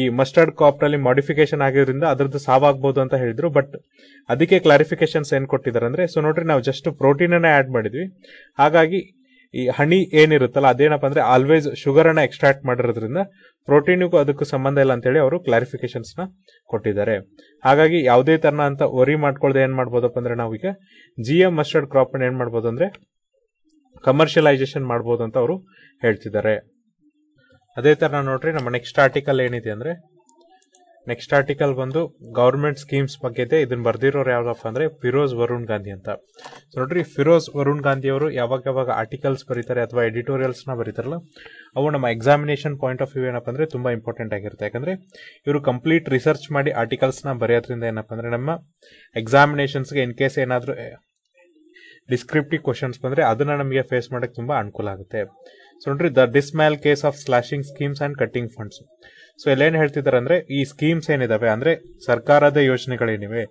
ಈ ಮಸ್ಟರ್ಡ್ ಕಾಪ್ನಲ್ಲಿ ಮಾಡಿಫಿಕೇಶನ್ ಆಗಿರೋದ್ರಿಂದ ಅದರದ್ದು ಸಾವಾಗಬಹುದು ಅಂತ ಹೇಳಿದ್ರು ಬಟ್ ಅದಕ್ಕೆ ಕ್ಲಾರಿಫಿಕೇಶನ್ಸ್ ಏನು ಕೊಟ್ಟಿದ್ದಾರೆ ಅಂದ್ರೆ ಸೊ ನೋಡ್ರಿ ನಾವು ಜಸ್ಟ್ ಪ್ರೋಟೀನ್ ಅನ್ನ ಆಡ್ ಮಾಡಿದ್ವಿ ಹಾಗಾಗಿ ಈ ಹಣಿ ಏನಿರುತ್ತಲ್ಲ ಅದೇನಪ್ಪ ಅಂದ್ರೆ ಆಲ್ವೇಸ್ ಶುಗರ್ ಅನ್ನ ಎಕ್ಸ್ಟ್ರಾಕ್ಟ್ ಮಾಡಿರೋದ್ರಿಂದ ಪ್ರೋಟೀನಿಗೂ ಅದಕ್ಕೂ ಸಂಬಂಧ ಇಲ್ಲ ಅಂತೇಳಿ ಅವರು ಕ್ಲಾರಿಫಿಕೇಶನ್ಸ್ ನ ಕೊಟ್ಟಿದ್ದಾರೆ ಹಾಗಾಗಿ ಯಾವುದೇ ತರನ ಅಂತ ವರಿ ಮಾಡ್ಕೊಳ್ದೆ ಏನ್ ಮಾಡ್ಬೋದಪ್ಪ ಅಂದ್ರೆ ನಾವೀಗ ಜಿ ಎಂ ಮಸ್ಟರ್ಡ್ ಕ್ರಾಪ್ ಏನ್ ಮಾಡ್ಬೋದು ಅಂದ್ರೆ ಕಮರ್ಷಿಯಲೈಸೇಷನ್ ಮಾಡ್ಬೋದು ಅಂತ ಅವರು ಹೇಳ್ತಿದ್ದಾರೆ ಅದೇ ಥರ ನೋಡ್ರಿ ನಮ್ಮ ನೆಕ್ಸ್ಟ್ ಆರ್ಟಿಕಲ್ ಏನಿದೆ ಅಂದರೆ ನೆಕ್ಸ್ಟ್ ಆರ್ಟಿಕಲ್ ಬಂದು ಗೌರ್ಮೆಂಟ್ ಸ್ಕೀಮ್ಸ್ ಬಗ್ಗೆ ಇದೆ ಇದನ್ನ ಬರ್ದಿರೋರು ಯಾವ್ದಪ್ಪ ಅಂದ್ರೆ ಫಿರೋಜ್ ವರುಣ್ ಗಾಂಧಿ ಅಂತ ನೋಡ್ರಿ ಫಿರೋಜ್ ವರುಣ್ ಗಾಂಧಿ ಅವರು ಯಾವಾಗ ಯಾವಾಗ ಆರ್ಟಿಕಲ್ಸ್ ಬರೀತಾರೆ ಅಥವಾ ಎಡಿಟೋರಿಯಲ್ಸ್ ನ ಬರೀತಾರಲ್ಲ ಅವು ನಮ್ಮ ಎಕ್ಸಾಮಿನೇಷನ್ ಪಾಯಿಂಟ್ ಆಫ್ ವ್ಯೂ ಏನಪ್ಪ ಅಂದ್ರೆ ತುಂಬಾ ಇಂಪಾರ್ಟೆಂಟ್ ಆಗಿರುತ್ತೆ ಯಾಕಂದ್ರೆ ಇವರು ಕಂಪ್ಲೀಟ್ ರಿಸರ್ಚ್ ಮಾಡಿ ಆರ್ಟಿಕಲ್ಸ್ನ ನ ಬರೆಯೋದ್ರಿಂದ ಏನಪ್ಪ ಅಂದ್ರೆ ನಮ್ಮ ಎಕ್ಸಾಮಿನೇಷನ್ಸ್ಗೆ ಇನ್ ಕೇಸ್ ಏನಾದರೂ ಡಿಸ್ಕ್ರಿಪ್ಟಿವ್ ಕ್ವಶನ್ಸ್ ಬಂದ್ರೆ ಅದನ್ನ ನಮಗೆ ಫೇಸ್ ಮಾಡೋಕೆ ತುಂಬಾ ಅನುಕೂಲ ಆಗುತ್ತೆ ಸೊ ನೋಡ್ರಿ the dismal case of slashing schemes and cutting funds so ಏನು ಹೇಳ್ತಿದ್ದಾರೆ ಅಂದ್ರೆ ಈ ಸ್ಕೀಮ್ಸ್ ಏನಿದಾವೆ ಅಂದ್ರೆ ಸರ್ಕಾರದ ಯೋಜನೆಗಳೇನಿವೆ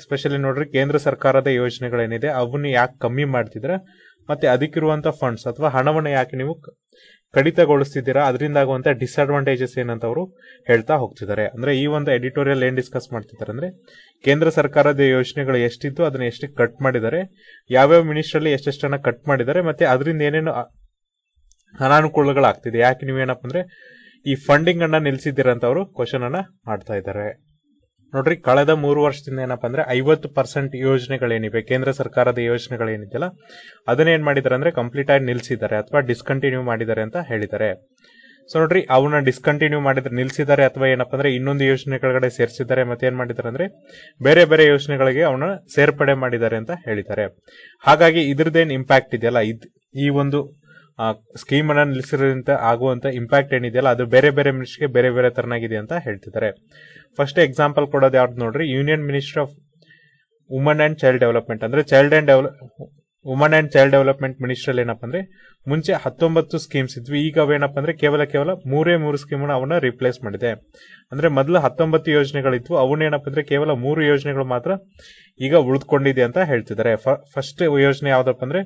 ಎಸ್ಪೆಷಲಿ ನೋಡ್ರಿ ಕೇಂದ್ರ ಸರ್ಕಾರದ ಯೋಜನೆಗಳೇನಿದೆ ಅವನ್ನ ಯಾಕೆ ಕಮ್ಮಿ ಮಾಡ್ತಿದ್ರೆ ಮತ್ತೆ ಅದಕ್ಕಿರುವಂತಹ ಫಂಡ್ಸ್ ಅಥವಾ ಹಣವನ್ನು ಯಾಕೆ ನೀವು ಕಡಿತಗೊಳಿಸ್ತಿದ್ದೀರಾ ಅದರಿಂದ ಆಗುವಂತ ಡಿಸ್ಅಡ್ವಾಂಟೇಜಸ್ ಏನಂತ ಅವರು ಹೇಳ್ತಾ ಹೋಗ್ತಿದ್ದಾರೆ ಅಂದ್ರೆ ಈ ಒಂದು ಎಡಿಟೋರಿಯಲ್ ಏನ್ ಡಿಸ್ಕಸ್ ಮಾಡ್ತಿದ್ದಾರೆ ಅಂದ್ರೆ ಕೇಂದ್ರ ಸರ್ಕಾರದ ಯೋಜನೆಗಳು ಎಷ್ಟಿತ್ತು ಅದನ್ನ ಎಷ್ಟು ಕಟ್ ಮಾಡಿದ್ದಾರೆ ಯಾವ್ಯಾವ ಎಷ್ಟು ಎಷ್ಟೆಷ್ಟನ್ನ ಕಟ್ ಮಾಡಿದ್ದಾರೆ ಮತ್ತೆ ಅದರಿಂದ ಏನೇನು ಅನಾನುಕೂಲಗಳಾಗ್ತಿದೆ ಯಾಕೆ ನೀವೇನಪ್ಪ ಅಂದ್ರೆ ಈ ಫಂಡಿಂಗ್ ಅನ್ನ ನಿಲ್ಸಿದ್ದೀರಾ ಅಂತ ಅವರು ಕ್ವಶನ್ ಅನ್ನ ಮಾಡ್ತಾ ಇದ್ದಾರೆ ನೋಡ್ರಿ ಕಳೆದ ಮೂರು ವರ್ಷದಿಂದ ಏನಪ್ಪ ಅಂದ್ರೆ ಐವತ್ತು ಪರ್ಸೆಂಟ್ ಯೋಜನೆಗಳೇನಿವೆ ಕೇಂದ್ರ ಸರ್ಕಾರದ ಯೋಜನೆಗಳೇನಿದೆಯಲ್ಲ ಅದನ್ನೇನು ಮಾಡಿದ್ದಾರೆ ಅಂದ್ರೆ ಕಂಪ್ಲೀಟ್ ಆಗಿ ನಿಲ್ಸಿದ್ದಾರೆ ಅಥವಾ ಡಿಸ್ಕಂಟಿನ್ಯೂ ಮಾಡಿದ್ದಾರೆ ಅಂತ ಹೇಳಿದ್ದಾರೆ ಸೊ ನೋಡ್ರಿ ಅವನ್ನ ಡಿಸ್ಕಂಟಿನ್ಯೂ ಮಾಡಿದ್ರೆ ನಿಲ್ಸಿದ್ದಾರೆ ಅಥವಾ ಏನಪ್ಪ ಅಂದ್ರೆ ಇನ್ನೊಂದು ಯೋಜನೆ ಕೆಳಗಡೆ ಸೇರಿಸಿದ್ದಾರೆ ಮತ್ತೆ ಏನ್ ಮಾಡಿದ್ದಾರೆ ಅಂದ್ರೆ ಬೇರೆ ಬೇರೆ ಯೋಜನೆಗಳಿಗೆ ಅವನ ಸೇರ್ಪಡೆ ಮಾಡಿದ್ದಾರೆ ಅಂತ ಹೇಳಿದ್ದಾರೆ ಹಾಗಾಗಿ ಇದ್ರದ್ದೇನು ಇಂಪ್ಯಾಕ್ಟ್ ಇದೆಯಲ್ಲ ಈ ಒಂದು ಆ ಸ್ಕೀಮ್ ಅನ್ನ ನಿಲ್ಲಿಸಿರೋದ್ರಿಂದ ಆಗುವಂತ ಇಂಪ್ಯಾಕ್ಟ್ ಏನಿದೆಯಲ್ಲ ಅದು ಬೇರೆ ಬೇರೆ ಮಿನಿಸ್ಟ್ರಿಗೆ ಬೇರೆ ಬೇರೆ ತರನಾಗಿದೆ ಅಂತ ಹೇಳ್ತಿದ್ದಾರೆ ಫಸ್ಟ್ ಎಕ್ಸಾಂಪಲ್ ಕೊಡೋದು ಯಾವ್ದು ನೋಡ್ರಿ union ministry of woman and child development ಅಂದ್ರೆ child and develop woman and child development minister ಏನಪ್ಪ ಅಂದ್ರೆ ಮುಂಚೆ ಹತ್ತೊಂಬತ್ತು ಸ್ಕೀಮ್ಸ್ ಇದ್ವಿ ಈಗ ಅವೇನಪ್ಪ ಅಂದ್ರೆ ಕೇವಲ ಕೇವಲ ಮೂರೇ ಮೂರು ಸ್ಕೀಮ್ ಅವನ್ನ ರಿಪ್ಲೇಸ್ ಮಾಡಿದೆ ಅಂದ್ರೆ ಮೊದಲು ಹತ್ತೊಂಬತ್ತು ಯೋಜನೆಗಳಿತ್ತು ಏನಪ್ಪ ಅಂದ್ರೆ ಕೇವಲ ಮೂರು ಯೋಜನೆಗಳು ಮಾತ್ರ ಈಗ ಉಳಿದುಕೊಂಡಿದೆ ಅಂತ ಹೇಳ್ತಿದ್ದಾರೆ ಫಸ್ಟ್ ಯೋಜನೆ ಯಾವ್ದಪ್ಪ ಅಂದ್ರೆ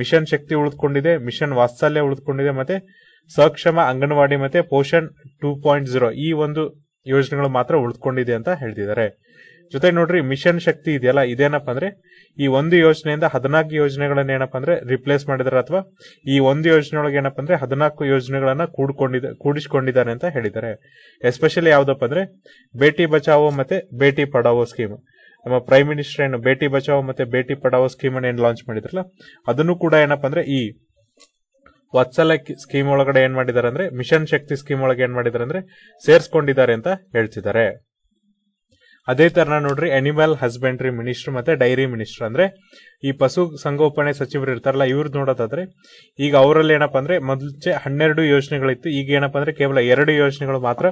ಮಿಷನ್ ಶಕ್ತಿ ಉಳಿದುಕೊಂಡಿದೆ ಮಿಷನ್ ವಾತ್ಸಲ್ಯ ಉಳಿದುಕೊಂಡಿದೆ ಮತ್ತೆ ಸಕ್ಷಮ ಅಂಗನವಾಡಿ ಮತ್ತೆ ಪೋಷಣ್ ಟೂ ಪಾಯಿಂಟ್ ಜೀರೋ ಈ ಒಂದು ಯೋಜನೆಗಳು ಮಾತ್ರ ಉಳಿದುಕೊಂಡಿದೆ ಅಂತ ಹೇಳ್ತಿದ್ದಾರೆ ಜೊತೆ ನೋಡ್ರಿ ಮಿಷನ್ ಶಕ್ತಿ ಇದೆಯಲ್ಲ ಇದೇನಪ್ಪ ಅಂದ್ರೆ ಈ ಒಂದು ಯೋಜನೆಯಿಂದ ಹದಿನಾಲ್ಕು ಯೋಜನೆಗಳನ್ನ ಏನಪ್ಪ ಅಂದ್ರೆ ರಿಪ್ಲೇಸ್ ಮಾಡಿದಾರೆ ಅಥವಾ ಈ ಒಂದು ಯೋಜನೆ ಒಳಗೆ ಏನಪ್ಪ ಅಂದ್ರೆ ಹದಿನಾಲ್ಕು ಯೋಜನೆಗಳನ್ನ ಕೂಡ್ಕೊಂಡಿದ ಕೂಡಿಸ್ಕೊಂಡಿದ್ದಾರೆ ಅಂತ ಹೇಳಿದ್ದಾರೆ ಎಸ್ಪೆಷಲಿ ಯಾವ್ದಪ್ಪ ಅಂದ್ರೆ ಬೇಟಿ ಬಚಾವೋ ಮತ್ತೆ ಬೇಟಿ ಪಡಾವೋ ಸ್ಕೀಮ್ ನಮ್ಮ ಪ್ರೈಮ್ ಮಿನಿಸ್ಟರ್ ಏನು ಬೇಟಿ ಬಚಾವೋ ಮತ್ತೆ ಬೇಟಿ ಪಡಾವೋ ಸ್ಕೀಮ್ ಅನ್ನ ಏನು ಲಾಂಚ್ ಮಾಡಿದ್ರಲ್ಲ ಅದನ್ನು ಕೂಡ ಏನಪ್ಪ ಅಂದ್ರೆ ಈ ವತ್ಸಲ ಸ್ಕೀಮ್ ಒಳಗಡೆ ಏನ್ ಮಾಡಿದ್ದಾರೆ ಅಂದ್ರೆ ಮಿಷನ್ ಶಕ್ತಿ ಸ್ಕೀಮ್ ಒಳಗೆ ಏನ್ ಮಾಡಿದ್ದಾರೆ ಅಂದ್ರೆ ಸೇರ್ಸ್ಕೊಂಡಿದ್ದಾರೆ ಅಂತ ಹೇಳ್ತಿದ್ದಾರೆ ಅದೇ ತರ ನೋಡ್ರಿ ಅನಿಮಲ್ ಹಸ್ಬೆಂಡ್ರಿ ಮಿನಿಸ್ಟರ್ ಮತ್ತೆ ಡೈರಿ ಮಿನಿಸ್ಟರ್ ಅಂದ್ರೆ ಈ ಪಶು ಸಂಗೋಪನೆ ಸಚಿವರು ಇರ್ತಾರಲ್ಲ ಇವ್ರದ್ದು ನೋಡೋದಾದ್ರೆ ಈಗ ಅವರಲ್ಲಿ ಏನಪ್ಪ ಅಂದ್ರೆ ಮೊದಲೇ ಹನ್ನೆರಡು ಯೋಜನೆಗಳಿತ್ತು ಈಗ ಏನಪ್ಪಾ ಅಂದ್ರೆ ಕೇವಲ ಎರಡು ಯೋಜನೆಗಳು ಮಾತ್ರ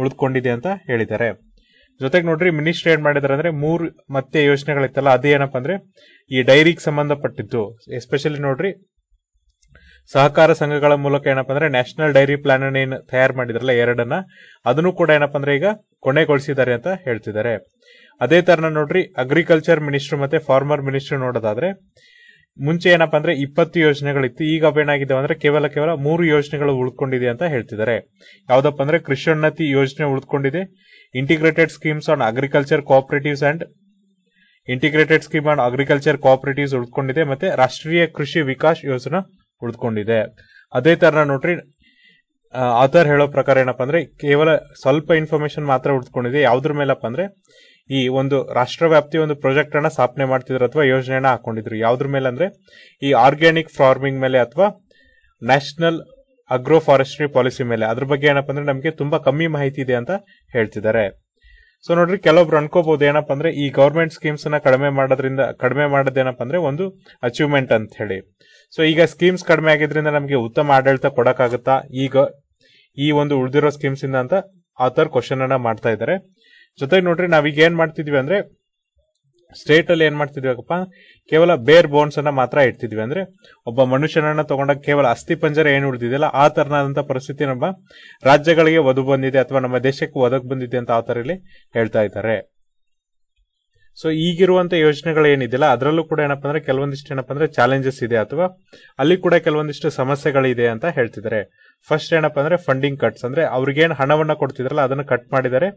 ಉಳಿದುಕೊಂಡಿದೆ ಅಂತ ಹೇಳಿದ್ದಾರೆ ಜೊತೆಗೆ ನೋಡ್ರಿ ಮಿನಿಸ್ಟರ್ ಏನ್ ಮಾಡಿದಾರೆ ಅಂದ್ರೆ ಮೂರು ಮತ್ತೆ ಯೋಜನೆಗಳಿತ್ತಲ್ಲ ಅದೇನಪ್ಪ ಅಂದ್ರೆ ಈ ಡೈರಿಗೆ ಸಂಬಂಧಪಟ್ಟಿದ್ದು ಎಸ್ಪೆಷಲಿ ನೋಡ್ರಿ ಸಹಕಾರ ಸಂಘಗಳ ಮೂಲಕ ಏನಪ್ಪಾ ಅಂದ್ರೆ ನ್ಯಾಷನಲ್ ಡೈರಿ ಪ್ಲಾನ್ ಅನ್ನು ಏನು ತಯಾರು ಮಾಡಿದ್ರಲ್ಲ ಎರಡನ್ನ ಅದನ್ನು ಕೂಡ ಏನಪ್ಪಾ ಅಂದ್ರೆ ಈಗ ಕೊನೆಗೊಳಿಸಿದ್ದಾರೆ ಅಂತ ಹೇಳ್ತಿದ್ದಾರೆ ಅದೇ ತರನ ನೋಡ್ರಿ ಅಗ್ರಿಕಲ್ಚರ್ ಮಿನಿಸ್ಟರ್ ಮತ್ತೆ ಫಾರ್ಮರ್ ಮಿನಿಸ್ಟರ್ ನೋಡೋದಾದ್ರೆ ಮುಂಚೆ ಏನಪ್ಪಾ ಅಂದ್ರೆ ಇಪ್ಪತ್ತು ಯೋಜನೆಗಳಿತ್ತು ಈಗ ಏನಾಗಿದ್ದಾವೆ ಅಂದ್ರೆ ಕೇವಲ ಕೇವಲ ಮೂರು ಯೋಜನೆಗಳು ಉಳ್ಕೊಂಡಿದೆ ಅಂತ ಹೇಳ್ತಿದ್ದಾರೆ ಯಾವ್ದಪ್ಪ ಅಂದ್ರೆ ಕೃಷಿ ಯೋಜನೆ ಉಳ್ಕೊಂಡಿದೆ integrated schemes on agriculture cooperatives and integrated scheme on agriculture cooperatives ಉಳ್ಕೊಂಡಿದೆ ಮತ್ತೆ ರಾಷ್ಟ್ರೀಯ ಕೃಷಿ ವಿಕಾಸ್ ಯೋಜನಾ ಉಳಿದುಕೊಂಡಿದೆ ಅದೇ ತರ ನೋಡ್ರಿ ಆಧಾರ್ ಹೇಳೋ ಪ್ರಕಾರ ಏನಪ್ಪ ಅಂದ್ರೆ ಕೇವಲ ಸ್ವಲ್ಪ ಇನ್ಫಾರ್ಮೇಶನ್ ಮಾತ್ರ ಉಳಿದುಕೊಂಡಿದೆ ಯಾವ್ದ್ರ ಮೇಲಪ್ಪ ಅಂದ್ರೆ ಈ ಒಂದು ರಾಷ್ಟ್ರ ವ್ಯಾಪ್ತಿ ಒಂದು ಪ್ರಾಜೆಕ್ಟ್ ಅನ್ನ ಸ್ಥಾಪನೆ ಮಾಡ್ತಿದ್ರು ಅಥವಾ ಯೋಜನೆಯನ್ನ ಹಾಕೊಂಡಿದ್ರು ಯಾವ್ದ್ರ ಮೇಲೆ ಅಂದ್ರೆ ಈ ಆರ್ಗ್ಯಾನಿಕ್ ಫಾರ್ಮಿಂಗ್ ಮೇಲೆ ಅಥವಾ ನ್ಯಾಷನಲ್ ಅಗ್ರೋ ಫಾರೆಸ್ಟ್ರಿ ಪಾಲಿಸಿ ಮೇಲೆ ಅದ್ರ ಬಗ್ಗೆ ಏನಪ್ಪ ಅಂದ್ರೆ ನಮಗೆ ತುಂಬಾ ಕಮ್ಮಿ ಮಾಹಿತಿ ಇದೆ ಅಂತ ಹೇಳ್ತಿದ್ದಾರೆ ಸೊ ನೋಡ್ರಿ ಕೆಲವೊಬ್ರು ಅನ್ಕೋಬಹುದು ಏನಪ್ಪ ಅಂದ್ರೆ ಈ ಗೌರ್ಮೆಂಟ್ ಸ್ಕೀಮ್ಸ್ ಅನ್ನ ಕಡಿಮೆ ಮಾಡೋದ್ರಿಂದ ಕಡಿಮೆ ಮಾಡೋದೇನಪ್ಪ ಅಂದ್ರೆ ಒಂದು ಅಚೀವ್ಮೆಂಟ್ ಅಂತ ಹೇಳಿ ಸೊ ಈಗ ಸ್ಕೀಮ್ಸ್ ಕಡಿಮೆ ಆಗಿದ್ರಿಂದ ನಮಗೆ ಉತ್ತಮ ಆಡಳಿತ ಕೊಡಕ್ಕಾಗತ್ತಾ ಈಗ ಈ ಒಂದು ಉಳಿದಿರೋ ಸ್ಕೀಮ್ಸ್ ಇಂದ ಅಂತ ಆತರ್ ಕ್ವಶನ್ ಅನ್ನ ಮಾಡ್ತಾ ಇದಾರೆ ಜೊತೆಗೆ ನೋಡ್ರಿ ನಾವೀಗ ಏನ್ ಮಾಡ್ತಿದ್ವಿ ಅಂದ್ರೆ ಸ್ಟೇಟ್ ಅಲ್ಲಿ ಏನ್ ಮಾಡ್ತಿದ್ವಿಪ್ಪ ಕೇವಲ ಬೇರ್ ಬೋನ್ಸ್ ಅನ್ನ ಮಾತ್ರ ಇಡ್ತಿದ್ವಿ ಅಂದ್ರೆ ಒಬ್ಬ ಮನುಷ್ಯನನ್ನ ತಗೊಂಡಾಗ ಕೇವಲ ಅಸ್ಥಿ ಪಂಜರ ಏನು ಉಳಿದಿದೆಯಲ್ಲ ಆ ತರನಾದಂತ ಪರಿಸ್ಥಿತಿ ನಮ್ಮ ರಾಜ್ಯಗಳಿಗೆ ಒದು ಬಂದಿದೆ ಅಥವಾ ನಮ್ಮ ದೇಶಕ್ಕೆ ಒದಗ್ ಬಂದಿದೆ ಅಂತ ಆ ಇಲ್ಲಿ ಹೇಳ್ತಾ ಇದ್ದಾರೆ ಸೊ ಈಗಿರುವಂತ ಯೋಜನೆಗಳೇನಿದೆಯಲ್ಲ ಅದರಲ್ಲೂ ಕೂಡ ಏನಪ್ಪ ಅಂದ್ರೆ ಕೆಲವೊಂದಿಷ್ಟು ಏನಪ್ಪ ಅಂದ್ರೆ ಚಾಲೆಂಜಸ್ ಇದೆ ಅಥವಾ ಅಲ್ಲಿ ಕೂಡ ಕೆಲವೊಂದಿಷ್ಟು ಸಮಸ್ಯೆಗಳಿದೆ ಅಂತ ಹೇಳ್ತಿದ್ದಾರೆ ಫಸ್ಟ್ ಏನಪ್ಪ ಅಂದ್ರೆ ಫಂಡಿಂಗ್ ಕಟ್ಸ್ ಅಂದ್ರೆ ಅವ್ರಿಗೇನು ಹಣವನ್ನ ಕೊಡ್ತಿದ್ರಲ್ಲ ಅದನ್ನ ಕಟ್ ಮಾಡಿದ್ದಾರೆ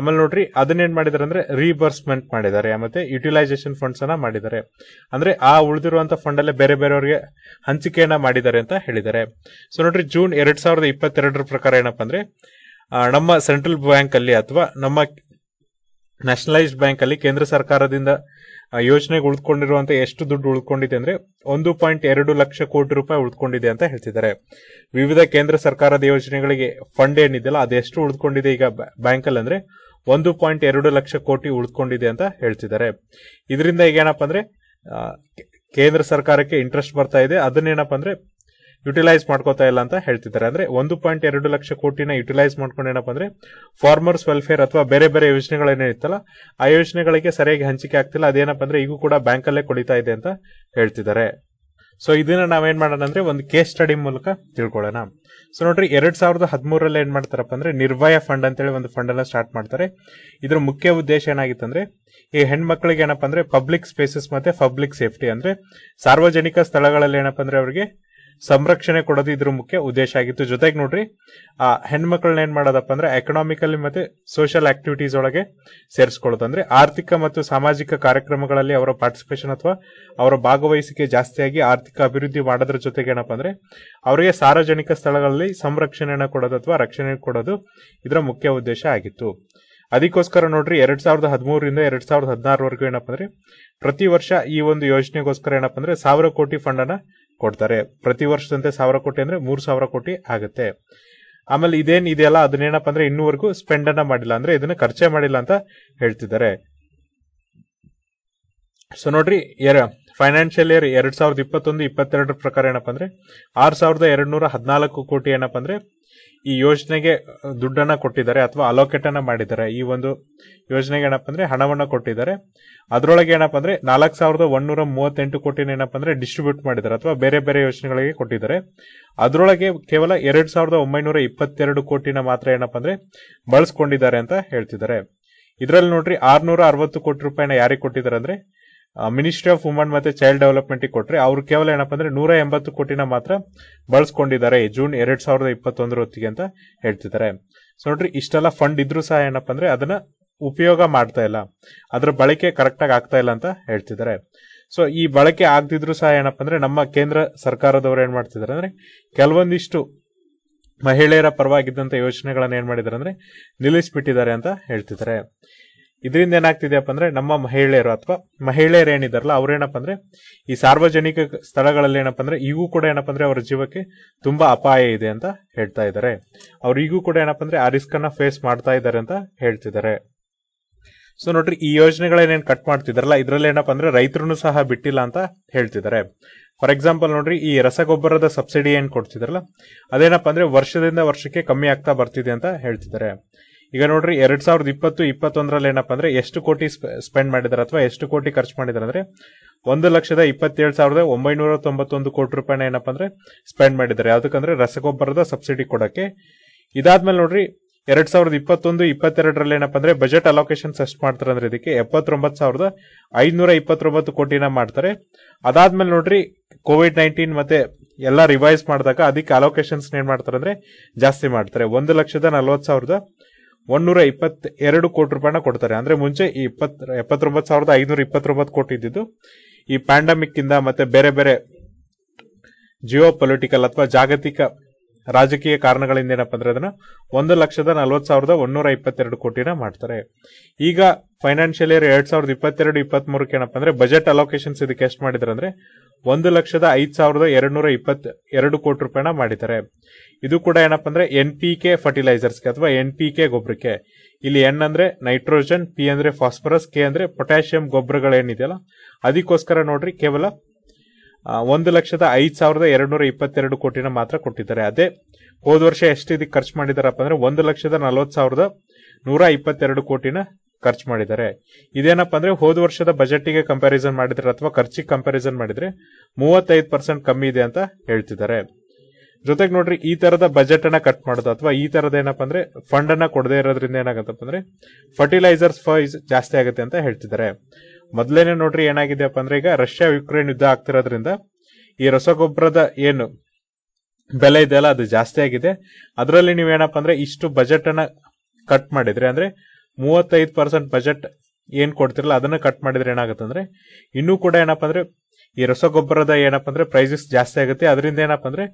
ಆಮೇಲೆ ನೋಡ್ರಿ ಅದನ್ನೇನ್ ಮಾಡಿದಾರೆ ಅಂದ್ರೆ ರೀಬರ್ಸ್ಮೆಂಟ್ ಮಾಡಿದ್ದಾರೆ ಮತ್ತೆ ಯುಟಿಲೈಸೇಷನ್ ಫಂಡ್ಸ್ ಅನ್ನ ಮಾಡಿದ್ದಾರೆ ಅಂದ್ರೆ ಆ ಉಳಿದಿರುವಂತ ಫಂಡ್ ಅಲ್ಲೇ ಬೇರೆ ಬೇರೆಯವರಿಗೆ ಹಂಚಿಕೆಯನ್ನ ಮಾಡಿದ್ದಾರೆ ಅಂತ ಹೇಳಿದ್ದಾರೆ ಸೊ ನೋಡ್ರಿ ಜೂನ್ ಎರಡ್ ಸಾವಿರದ ಇಪ್ಪತ್ತೆರಡರ ಪ್ರಕಾರ ಏನಪ್ಪ ಅಂದ್ರೆ ನಮ್ಮ ಸೆಂಟ್ರಲ್ ಬ್ಯಾಂಕ್ ಅಲ್ಲಿ ಅಥವಾ ನಮ್ಮ ನ್ಯಾಷನಲೈಸ್ಡ್ ಬ್ಯಾಂಕ್ ಅಲ್ಲಿ ಕೇಂದ್ರ ಸರ್ಕಾರದಿಂದ ಯೋಜನೆಗೆ ಉಳ್ಕೊಂಡಿರುವಂತಹ ಎಷ್ಟು ದುಡ್ಡು ಉಳ್ಕೊಂಡಿದೆ ಅಂದ್ರೆ ಒಂದು ಪಾಯಿಂಟ್ ಎರಡು ಲಕ್ಷ ಕೋಟಿ ರೂಪಾಯಿ ಉಳ್ಕೊಂಡಿದೆ ಅಂತ ಹೇಳ್ತಿದ್ದಾರೆ ವಿವಿಧ ಕೇಂದ್ರ ಸರ್ಕಾರದ ಯೋಜನೆಗಳಿಗೆ ಫಂಡ್ ಏನಿದೆಯಲ್ಲ ಅದೆಷ್ಟು ಉಳ್ಕೊಂಡಿದೆ ಈಗ ಬ್ಯಾಂಕ್ ಅಲ್ಲಿ ಅಂದ್ರೆ ಒಂದು ಪಾಯಿಂಟ್ ಎರಡು ಲಕ್ಷ ಕೋಟಿ ಉಳ್ಕೊಂಡಿದೆ ಅಂತ ಹೇಳ್ತಿದ್ದಾರೆ ಇದರಿಂದ ಈಗ ಏನಪ್ಪಾ ಅಂದ್ರೆ ಕೇಂದ್ರ ಸರ್ಕಾರಕ್ಕೆ ಇಂಟ್ರೆಸ್ಟ್ ಬರ್ತಾ ಇದೆ ಅದನ್ನೇನಪ್ಪ ಅಂದ್ರೆ ಯುಟಿಲೈಸ್ ಮಾಡ್ಕೋತಾ ಇಲ್ಲ ಅಂತ ಹೇಳ್ತಿದ್ದಾರೆ ಅಂದ್ರೆ ಒಂದು ಪಾಯಿಂಟ್ ಎರಡು ಲಕ್ಷ ಕೋಟಿನ ಯುಟಿಲೈಸ್ ಮಾಡ್ಕೊಂಡು ಏನಪ್ಪ ಅಂದ್ರೆ ಫಾರ್ಮರ್ಸ್ ವೆಲ್ಫೇರ್ ಅಥವಾ ಬೇರೆ ಬೇರೆ ಯೋಜನೆಗಳೇನಿರುತ್ತಲ್ಲ ಆ ಯೋಜನೆಗಳಿಗೆ ಸರಿಯಾಗಿ ಹಂಚಿಕೆ ಆಗ್ತಿಲ್ಲ ಅದೇನಪ್ಪ ಅಂದ್ರೆ ಈಗೂ ಕೂಡ ಬ್ಯಾಂಕಲ್ಲೇ ಕೊಡಿತಾ ಇದೆ ಅಂತ ಹೇಳ್ತಿದ್ದಾರೆ ಸೊ ಇದನ್ನ ನಾವೇನ್ ಮಾಡೋಣ ಅಂದ್ರೆ ಒಂದು ಕೇಸ್ ಸ್ಟಡಿ ಮೂಲಕ ತಿಳ್ಕೊಳ್ಳೋಣ ಸೊ ನೋಡ್ರಿ ಎರಡ್ ಸಾವಿರದ ಹದಿಮೂರಲ್ಲಿ ಏನ್ ಮಾಡ್ತಾರಪ್ಪ ಅಂದ್ರೆ ನಿರ್ಭಯ ಫಂಡ್ ಅಂತೇಳಿ ಒಂದು ಫಂಡ್ ಅನ್ನ ಸ್ಟಾರ್ಟ್ ಮಾಡ್ತಾರೆ ಇದ್ರ ಮುಖ್ಯ ಉದ್ದೇಶ ಏನಾಗಿತ್ತು ಅಂದ್ರೆ ಈ ಹೆಣ್ಮಕ್ಳಿಗೆ ಏನಪ್ಪ ಅಂದ್ರೆ ಪಬ್ಲಿಕ್ ಸ್ಪೇಸಸ್ ಮತ್ತೆ ಪಬ್ಲಿಕ್ ಸೇಫ್ಟಿ ಅಂದ್ರೆ ಸಾರ್ವಜನಿಕ ಸ್ಥಳಗಳಲ್ಲಿ ಏನಪ್ಪ ಅಂದ್ರೆ ಅವರಿಗೆ ಸಂರಕ್ಷಣೆ ಕೊಡೋದು ಇದ್ರ ಮುಖ್ಯ ಉದ್ದೇಶ ಆಗಿತ್ತು ಜೊತೆಗೆ ನೋಡ್ರಿ ಆ ಹೆಣ್ಮಕ್ಳನ್ನ ಏನ್ ಮಾಡೋದಪ್ಪ ಅಂದ್ರೆ ಎಕನಾಮಿಕಲಿ ಮತ್ತೆ ಸೋಷಿಯಲ್ ಆಕ್ಟಿವಿಟೀಸ್ ಒಳಗೆ ಸೇರಿಸ್ಕೊಳ್ಳೋದು ಅಂದ್ರೆ ಆರ್ಥಿಕ ಮತ್ತು ಸಾಮಾಜಿಕ ಕಾರ್ಯಕ್ರಮಗಳಲ್ಲಿ ಅವರ ಪಾರ್ಟಿಸಿಪೇಷನ್ ಅಥವಾ ಅವರ ಭಾಗವಹಿಸಿಕೆ ಜಾಸ್ತಿಯಾಗಿ ಆರ್ಥಿಕ ಅಭಿವೃದ್ಧಿ ಮಾಡೋದ್ರ ಜೊತೆಗೆ ಏನಪ್ಪ ಅಂದ್ರೆ ಅವರಿಗೆ ಸಾರ್ವಜನಿಕ ಸ್ಥಳಗಳಲ್ಲಿ ಸಂರಕ್ಷಣೆಯನ್ನು ಕೊಡೋದು ಅಥವಾ ರಕ್ಷಣೆ ಕೊಡೋದು ಇದರ ಮುಖ್ಯ ಉದ್ದೇಶ ಆಗಿತ್ತು ಅದಕ್ಕೋಸ್ಕರ ನೋಡ್ರಿ ಎರಡ್ ಸಾವಿರದ ಹದಿಮೂರರಿಂದ ಎರಡ್ ಸಾವಿರದ ಹದಿನಾರವರೆಗೂ ಏನಪ್ಪ ಅಂದ್ರೆ ಪ್ರತಿ ವರ್ಷ ಈ ಒಂದು ಯೋಜನೆಗೋಸ್ಕರ ಏನಪ್ಪ ಅಂದ್ರೆ ಸಾವಿರ ಕೋಟಿ ಫಂಡ್ ಅನ್ನ ಕೊಡ್ತಾರೆ ಪ್ರತಿ ವರ್ಷದಂತೆ ಸಾವಿರ ಕೋಟಿ ಅಂದ್ರೆ ಮೂರು ಸಾವಿರ ಕೋಟಿ ಆಗುತ್ತೆ ಆಮೇಲೆ ಇದೇನ್ ಇದೆಯಲ್ಲ ಅದನ್ನೇನಪ್ಪ ಅಂದ್ರೆ ಇನ್ನೂವರೆಗೂ ಸ್ಪೆಂಡ್ ಅನ್ನ ಮಾಡಿಲ್ಲ ಅಂದ್ರೆ ಇದನ್ನ ಖರ್ಚೆ ಮಾಡಿಲ್ಲ ಅಂತ ಹೇಳ್ತಿದ್ದಾರೆ ಸೊ ನೋಡ್ರಿ ಫೈನಾನ್ಷಿಯಲ್ ಇಯರ್ ಎರಡ್ ಸಾವಿರದ ಇಪ್ಪತ್ತೊಂದು ಇಪ್ಪತ್ತೆರಡರ ಪ್ರಕಾರ ಏನಪ್ಪ ಅಂದ್ರೆ ಆರ್ ಸಾವಿರದ ಎರಡ್ ನೂರ ಹದಿನಾಲ್ಕು ಕೋಟಿ ಏನಪ್ಪ ಅಂದ್ರೆ ಈ ಯೋಜನೆಗೆ ದುಡ್ಡನ್ನ ಕೊಟ್ಟಿದ್ದಾರೆ ಅಥವಾ ಅಲೋಕೇಟ್ ಅನ್ನ ಮಾಡಿದ್ದಾರೆ ಈ ಒಂದು ಯೋಜನೆಗೆ ಏನಪ್ಪ ಅಂದ್ರೆ ಹಣವನ್ನ ಕೊಟ್ಟಿದ್ದಾರೆ ಅದರೊಳಗೆ ಏನಪ್ಪ ಅಂದ್ರೆ ನಾಲ್ಕು ಸಾವಿರದ ಒಂದೂರ ಮೂವತ್ತೆಂಟು ಕೋಟಿನ ಏನಪ್ಪ ಅಂದ್ರೆ ಡಿಸ್ಟ್ರಿಬ್ಯೂಟ್ ಮಾಡಿದ್ದಾರೆ ಅಥವಾ ಬೇರೆ ಬೇರೆ ಯೋಜನೆಗಳಿಗೆ ಕೊಟ್ಟಿದ್ದಾರೆ ಅದರೊಳಗೆ ಕೇವಲ ಎರಡ್ ಸಾವಿರದ ಒಂಬೈನೂರ ಇಪ್ಪತ್ತೆರಡು ಕೋಟಿನ ಮಾತ್ರ ಏನಪ್ಪ ಅಂದ್ರೆ ಬಳಸ್ಕೊಂಡಿದ್ದಾರೆ ಅಂತ ಹೇಳ್ತಿದ್ದಾರೆ ಇದರಲ್ಲಿ ನೋಡ್ರಿ ಆರ್ನೂರ ಅರವತ್ತು ಕೋಟಿ ರೂಪಾಯಿನ ಯಾರಿಗೆ ಕೊಟ್ಟಿದ್ದಾರೆ ಅಂದ್ರೆ ಮಿನಿಸ್ಟ್ರಿ ಆಫ್ ವುಮನ್ ಮತ್ತೆ ಚೈಲ್ಡ್ ಡೆವಲಪ್ಮೆಂಟ್ ಕೊಟ್ಟರೆ ಅವರು ಕೇವಲ ಏನಪ್ಪ ಅಂದ್ರೆ ನೂರ ಎಂಬತ್ತು ಕೋಟಿನ ಮಾತ್ರ ಬಳಸ್ಕೊಂಡಿದ್ದಾರೆ ಜೂನ್ ಎರಡ್ ಸಾವಿರದ ಇಪ್ಪತ್ತೊಂದರ ಹೊತ್ತಿಗೆ ಅಂತ ಹೇಳ್ತಿದ್ದಾರೆ ಸೊ ನೋಡ್ರಿ ಇಷ್ಟೆಲ್ಲ ಫಂಡ್ ಇದ್ರೂ ಸಹ ಏನಪ್ಪ ಅಂದ್ರೆ ಅದನ್ನ ಉಪಯೋಗ ಮಾಡ್ತಾ ಇಲ್ಲ ಅದರ ಬಳಕೆ ಕರೆಕ್ಟಾಗಿ ಆಗ್ತಾ ಇಲ್ಲ ಅಂತ ಹೇಳ್ತಿದ್ದಾರೆ ಸೊ ಈ ಬಳಕೆ ಆಗದಿದ್ರು ಸಹ ಏನಪ್ಪ ಅಂದ್ರೆ ನಮ್ಮ ಕೇಂದ್ರ ಸರ್ಕಾರದವರು ಏನ್ ಮಾಡ್ತಿದ್ದಾರೆ ಅಂದ್ರೆ ಕೆಲವೊಂದಿಷ್ಟು ಮಹಿಳೆಯರ ಪರವಾಗಿದ್ದಂತ ಯೋಜನೆಗಳನ್ನ ಏನ್ ಮಾಡಿದಾರೆ ಅಂದ್ರೆ ನಿಲ್ಲಿಸ್ಬಿಟ್ಟಿದ್ದಾರೆ ಅಂತ ಹೇಳ್ತಿದ್ದಾರೆ ಇದರಿಂದ ಏನಾಗ್ತಿದೆಯಪ್ಪ ಅಂದ್ರೆ ನಮ್ಮ ಮಹಿಳೆಯರು ಅಥವಾ ಮಹಿಳೆಯರು ಏನಿದಾರಲ್ಲ ಅವ್ರೇನಪ್ಪ ಅಂದ್ರೆ ಈ ಸಾರ್ವಜನಿಕ ಸ್ಥಳಗಳಲ್ಲಿ ಏನಪ್ಪ ಅಂದ್ರೆ ಈಗೂ ಕೂಡ ಏನಪ್ಪ ಅಂದ್ರೆ ಅವರ ಜೀವಕ್ಕೆ ತುಂಬಾ ಅಪಾಯ ಇದೆ ಅಂತ ಹೇಳ್ತಾ ಇದ್ದಾರೆ ಅವ್ರಿಗೂ ಕೂಡ ಏನಪ್ಪ ಅಂದ್ರೆ ಆ ರಿಸ್ಕ್ ಅನ್ನ ಫೇಸ್ ಮಾಡ್ತಾ ಇದ್ದಾರೆ ಅಂತ ಹೇಳ್ತಿದ್ದಾರೆ ಸೊ ನೋಡ್ರಿ ಈ ಯೋಜನೆಗಳೇನೇನು ಕಟ್ ಮಾಡ್ತಿದಾರಲ್ಲ ಇದರಲ್ಲಿ ಏನಪ್ಪ ಅಂದ್ರೆ ರೈತರು ಸಹ ಬಿಟ್ಟಿಲ್ಲ ಅಂತ ಹೇಳ್ತಿದ್ದಾರೆ ಫಾರ್ ಎಕ್ಸಾಂಪಲ್ ನೋಡ್ರಿ ಈ ರಸಗೊಬ್ಬರದ ಸಬ್ಸಿಡಿ ಏನ್ ಕೊಡ್ತಿದಾರಲ್ಲ ಅದೇನಪ್ಪ ಅಂದ್ರೆ ವರ್ಷದಿಂದ ವರ್ಷಕ್ಕೆ ಕಮ್ಮಿ ಆಗ್ತಾ ಬರ್ತಿದೆ ಅಂತ ಹೇಳ್ತಿದ್ದಾರೆ ಈಗ ನೋಡ್ರಿ ಎರಡ್ ಸಾವಿರದ ಇಪ್ಪತ್ತು ಇಪ್ಪತ್ತೊಂದರಲ್ಲಿ ಏನಪ್ಪ ಅಂದ್ರೆ ಎಷ್ಟು ಕೋಟಿ ಸ್ಪೆಂಡ್ ಮಾಡಿದಾರೆ ಅಥವಾ ಎಷ್ಟು ಕೋಟಿ ಖರ್ಚು ಮಾಡಿದಾರೆ ಅಂದ್ರೆ ಒಂದು ಲಕ್ಷದ ಇಪ್ಪತ್ತೇಳು ಸಾವಿರದ ಒಂಬೈನೂರ ತೊಂಬತ್ತೊಂದು ಕೋಟಿ ರೂಪಾಯಿನ ಏನಪ್ಪಾ ಅಂದ್ರೆ ಸ್ಪೆಂಡ್ ಮಾಡಿದ್ದಾರೆ ಯಾವ್ದಕ್ಕಂದ್ರೆ ರಸಗೊಬ್ಬರದ ಸಬ್ಸಿಡಿ ಕೊಡಕ್ಕೆ ಇದಾದ್ಮೇಲೆ ನೋಡ್ರಿ ಎರಡ್ ಸಾವಿರದ ಇಪ್ಪತ್ತೊಂದು ಇಪ್ಪತ್ತೆರಡರಲ್ಲಿ ಏನಪ್ಪಾ ಅಂದ್ರೆ ಬಜೆಟ್ ಅಲೋಕೇಶನ್ ಎಷ್ಟು ಮಾಡ್ತಾರೆ ಅಂದ್ರೆ ಇದಕ್ಕೆ ಎಪ್ಪತ್ತೊಂಬತ್ತು ಸಾವಿರದ ಐನೂರ ಇಪ್ಪತ್ತೊಂಬತ್ತು ಕೋಟಿನ ಮಾಡ್ತಾರೆ ಅದಾದ್ಮೇಲೆ ನೋಡ್ರಿ ಕೋವಿಡ್ ನೈನ್ಟೀನ್ ಮತ್ತೆ ಎಲ್ಲ ರಿವೈಸ್ ಮಾಡಿದಾಗ ಅದಕ್ಕೆ ಅಲೋಕೇಶನ್ಸ್ ಏನ್ ಮಾಡ್ತಾರೆ ಅಂದ್ರೆ ಜಾಸ್ತಿ ಮಾಡ್ತಾರೆ ಒಂದು ಲಕ್ಷದ ನಲ್ವತ್ತು ಸಾವಿರದ ಒಂದೂರ ಇಪ್ಪತ್ತ ಎರಡು ಕೋಟಿ ರೂಪಾಯಿನ ಕೊಡ್ತಾರೆ ಅಂದ್ರೆ ಮುಂಚೆ ಈ ಇಪ್ಪತ್ ಎಪ್ಪತ್ತೊಂಬತ್ತು ಸಾವಿರದ ಐನೂರ ಇಪ್ಪತ್ತೊಂಬತ್ತು ಕೋಟಿ ಇದ್ದಿದ್ದು ಈ ಪ್ಯಾಂಡಮಿಕ್ ಇಂದ ಮತ್ತೆ ಬೇರೆ ಬೇರೆ ಜಿಯೋ ಪೊಲಿಟಿಕಲ್ ಅಥವಾ ಜಾಗತಿಕ ರಾಜಕೀಯ ಕಾರಣಗಳಿಂದ ಏನಪ್ಪ ಅಂದ್ರೆ ಅದನ್ನ ಒಂದು ಲಕ್ಷದ ನಲ್ವತ್ತು ಸಾವಿರದ ಒಂದೂರ ಇಪ್ಪತ್ತೆರಡು ಕೋಟಿನ ಮಾಡ್ತಾರೆ ಈಗ ಫೈನಾನ್ಷಿಯಲ್ ಇಯರ್ ಎರಡ್ ಸಾವಿರದ ಇಪ್ಪತ್ತೆರಡು ಇಪ್ಪತ್ತ್ ಮೂರಕ್ಕೆ ಏನಪ್ಪ ಅಂದ್ರೆ ಬಜೆಟ್ ಅಲೋಕೇಶನ್ಸ್ ಇದಕ್ಕೆ ಎಷ್ಟು ಮಾಡಿದ್ರೆ ಅಂದ್ರೆ ಒಂದು ಲಕ್ಷದ ಐದು ಸಾವಿರದ ಎರಡ್ ನೂರ ಎರಡು ಕೋಟಿ ರೂಪಾಯಿನ ಮಾಡಿದ್ದಾರೆ ಇದು ಕೂಡ ಏನಪ್ಪ ಅಂದ್ರೆ ಎನ್ ಪಿ ಕೆ ಫರ್ಟಿಲೈಸರ್ಸ್ಗೆ ಅಥವಾ ಎನ್ ಪಿ ಕೆ ಗೊಬ್ಬರಕ್ಕೆ ಇಲ್ಲಿ ಎನ್ ಅಂದ್ರೆ ನೈಟ್ರೋಜನ್ ಪಿ ಅಂದ್ರೆ ಫಾಸ್ಫರಸ್ ಕೆ ಅಂದ್ರೆ ಪೊಟ್ಯಾಷಿಯಂ ಗೊಬ್ಬರಗಳೇನಿದೆಯಲ್ಲ ಅದಕ್ಕೋಸ್ಕರ ನೋಡ್ರಿ ಕೇವಲ ಒಂದು ಲಕ್ಷದ ಐದು ಸಾವಿರದ ಎರಡ್ನೂರ ಇಪ್ಪತ್ತೆರಡು ಕೋಟಿನ ಮಾತ್ರ ಕೊಟ್ಟಿದ್ದಾರೆ ಅದೇ ಹೋದ ವರ್ಷ ಎಷ್ಟು ಇದಕ್ಕೆ ಖರ್ಚು ಮಾಡಿದಾರಪ್ಪ ಅಂದ್ರೆ ಒಂದು ಲಕ್ಷದ ನಲವತ್ತು ಸಾವಿರದ ನೂರ ಇಪ್ಪತ್ತೆರಡು ಕೋಟಿನ ಖರ್ಚು ಮಾಡಿದ್ದಾರೆ ಇದೇನಪ್ಪ ಅಂದ್ರೆ ಹೋದ ವರ್ಷದ ಬಜೆಟ್ಗೆ ಕಂಪ್ಯಾರಿಸನ್ ಮಾಡಿದ್ರೆ ಅಥವಾ ಖರ್ಚಿಗೆ ಕಂಪ್ಯಾರಿಸನ್ ಮಾಡಿದ್ರೆ ಮೂವತ್ತೈದು ಪರ್ಸೆಂಟ್ ಕಮ್ಮಿ ಇದೆ ಅಂತ ಹೇಳ್ತಿದ್ದಾರೆ ಜೊತೆಗೆ ನೋಡ್ರಿ ಈ ತರದ ಬಜೆಟ್ ಅನ್ನ ಕಟ್ ಮಾಡೋದು ಅಥವಾ ಈ ತರದ ಏನಪ್ಪ ಅಂದ್ರೆ ಫಂಡ್ ಅನ್ನ ಕೊಡದೇ ಇರೋದ್ರಿಂದ ಏನಾಗತ್ತಪ್ಪ ಅಂದ್ರೆ ಫರ್ಟಿಲೈಸರ್ಸ್ ಫೈಸ್ ಜಾಸ್ತಿ ಆಗುತ್ತೆ ಅಂತ ಹೇಳ್ತಿದ್ದಾರೆ ಮೊದಲೇನೆ ನೋಡ್ರಿ ಏನಾಗಿದೆಯಪ್ಪ ಅಂದ್ರೆ ಈಗ ರಷ್ಯಾ ಯುಕ್ರೇನ್ ಯುದ್ಧ ಆಗ್ತಿರೋದ್ರಿಂದ ಈ ರಸಗೊಬ್ಬರದ ಏನು ಬೆಲೆ ಅಲ್ಲ ಅದು ಜಾಸ್ತಿ ಆಗಿದೆ ಅದರಲ್ಲಿ ನೀವು ನೀವೇನಪ್ಪ ಅಂದ್ರೆ ಇಷ್ಟು ಬಜೆಟ್ ಅನ್ನ ಕಟ್ ಮಾಡಿದ್ರೆ ಅಂದ್ರೆ ಮೂವತ್ತೈದು ಪರ್ಸೆಂಟ್ ಬಜೆಟ್ ಏನ್ ಕೊಡ್ತಿರಲ್ಲ ಅದನ್ನ ಕಟ್ ಮಾಡಿದ್ರೆ ಏನಾಗುತ್ತೆ ಅಂದ್ರೆ ಇನ್ನೂ ಕೂಡ ಏನಪ್ಪಾ ಅಂದ್ರೆ ಈ ರಸಗೊಬ್ಬರದ ಏನಪ್ಪ ಅಂದ್ರೆ ಪ್ರೈಸಸ್ ಜಾಸ್ತಿ ಆಗುತ್ತೆ ಅದರಿಂದ ಏನಪ್ಪ ಅಂದ್ರೆ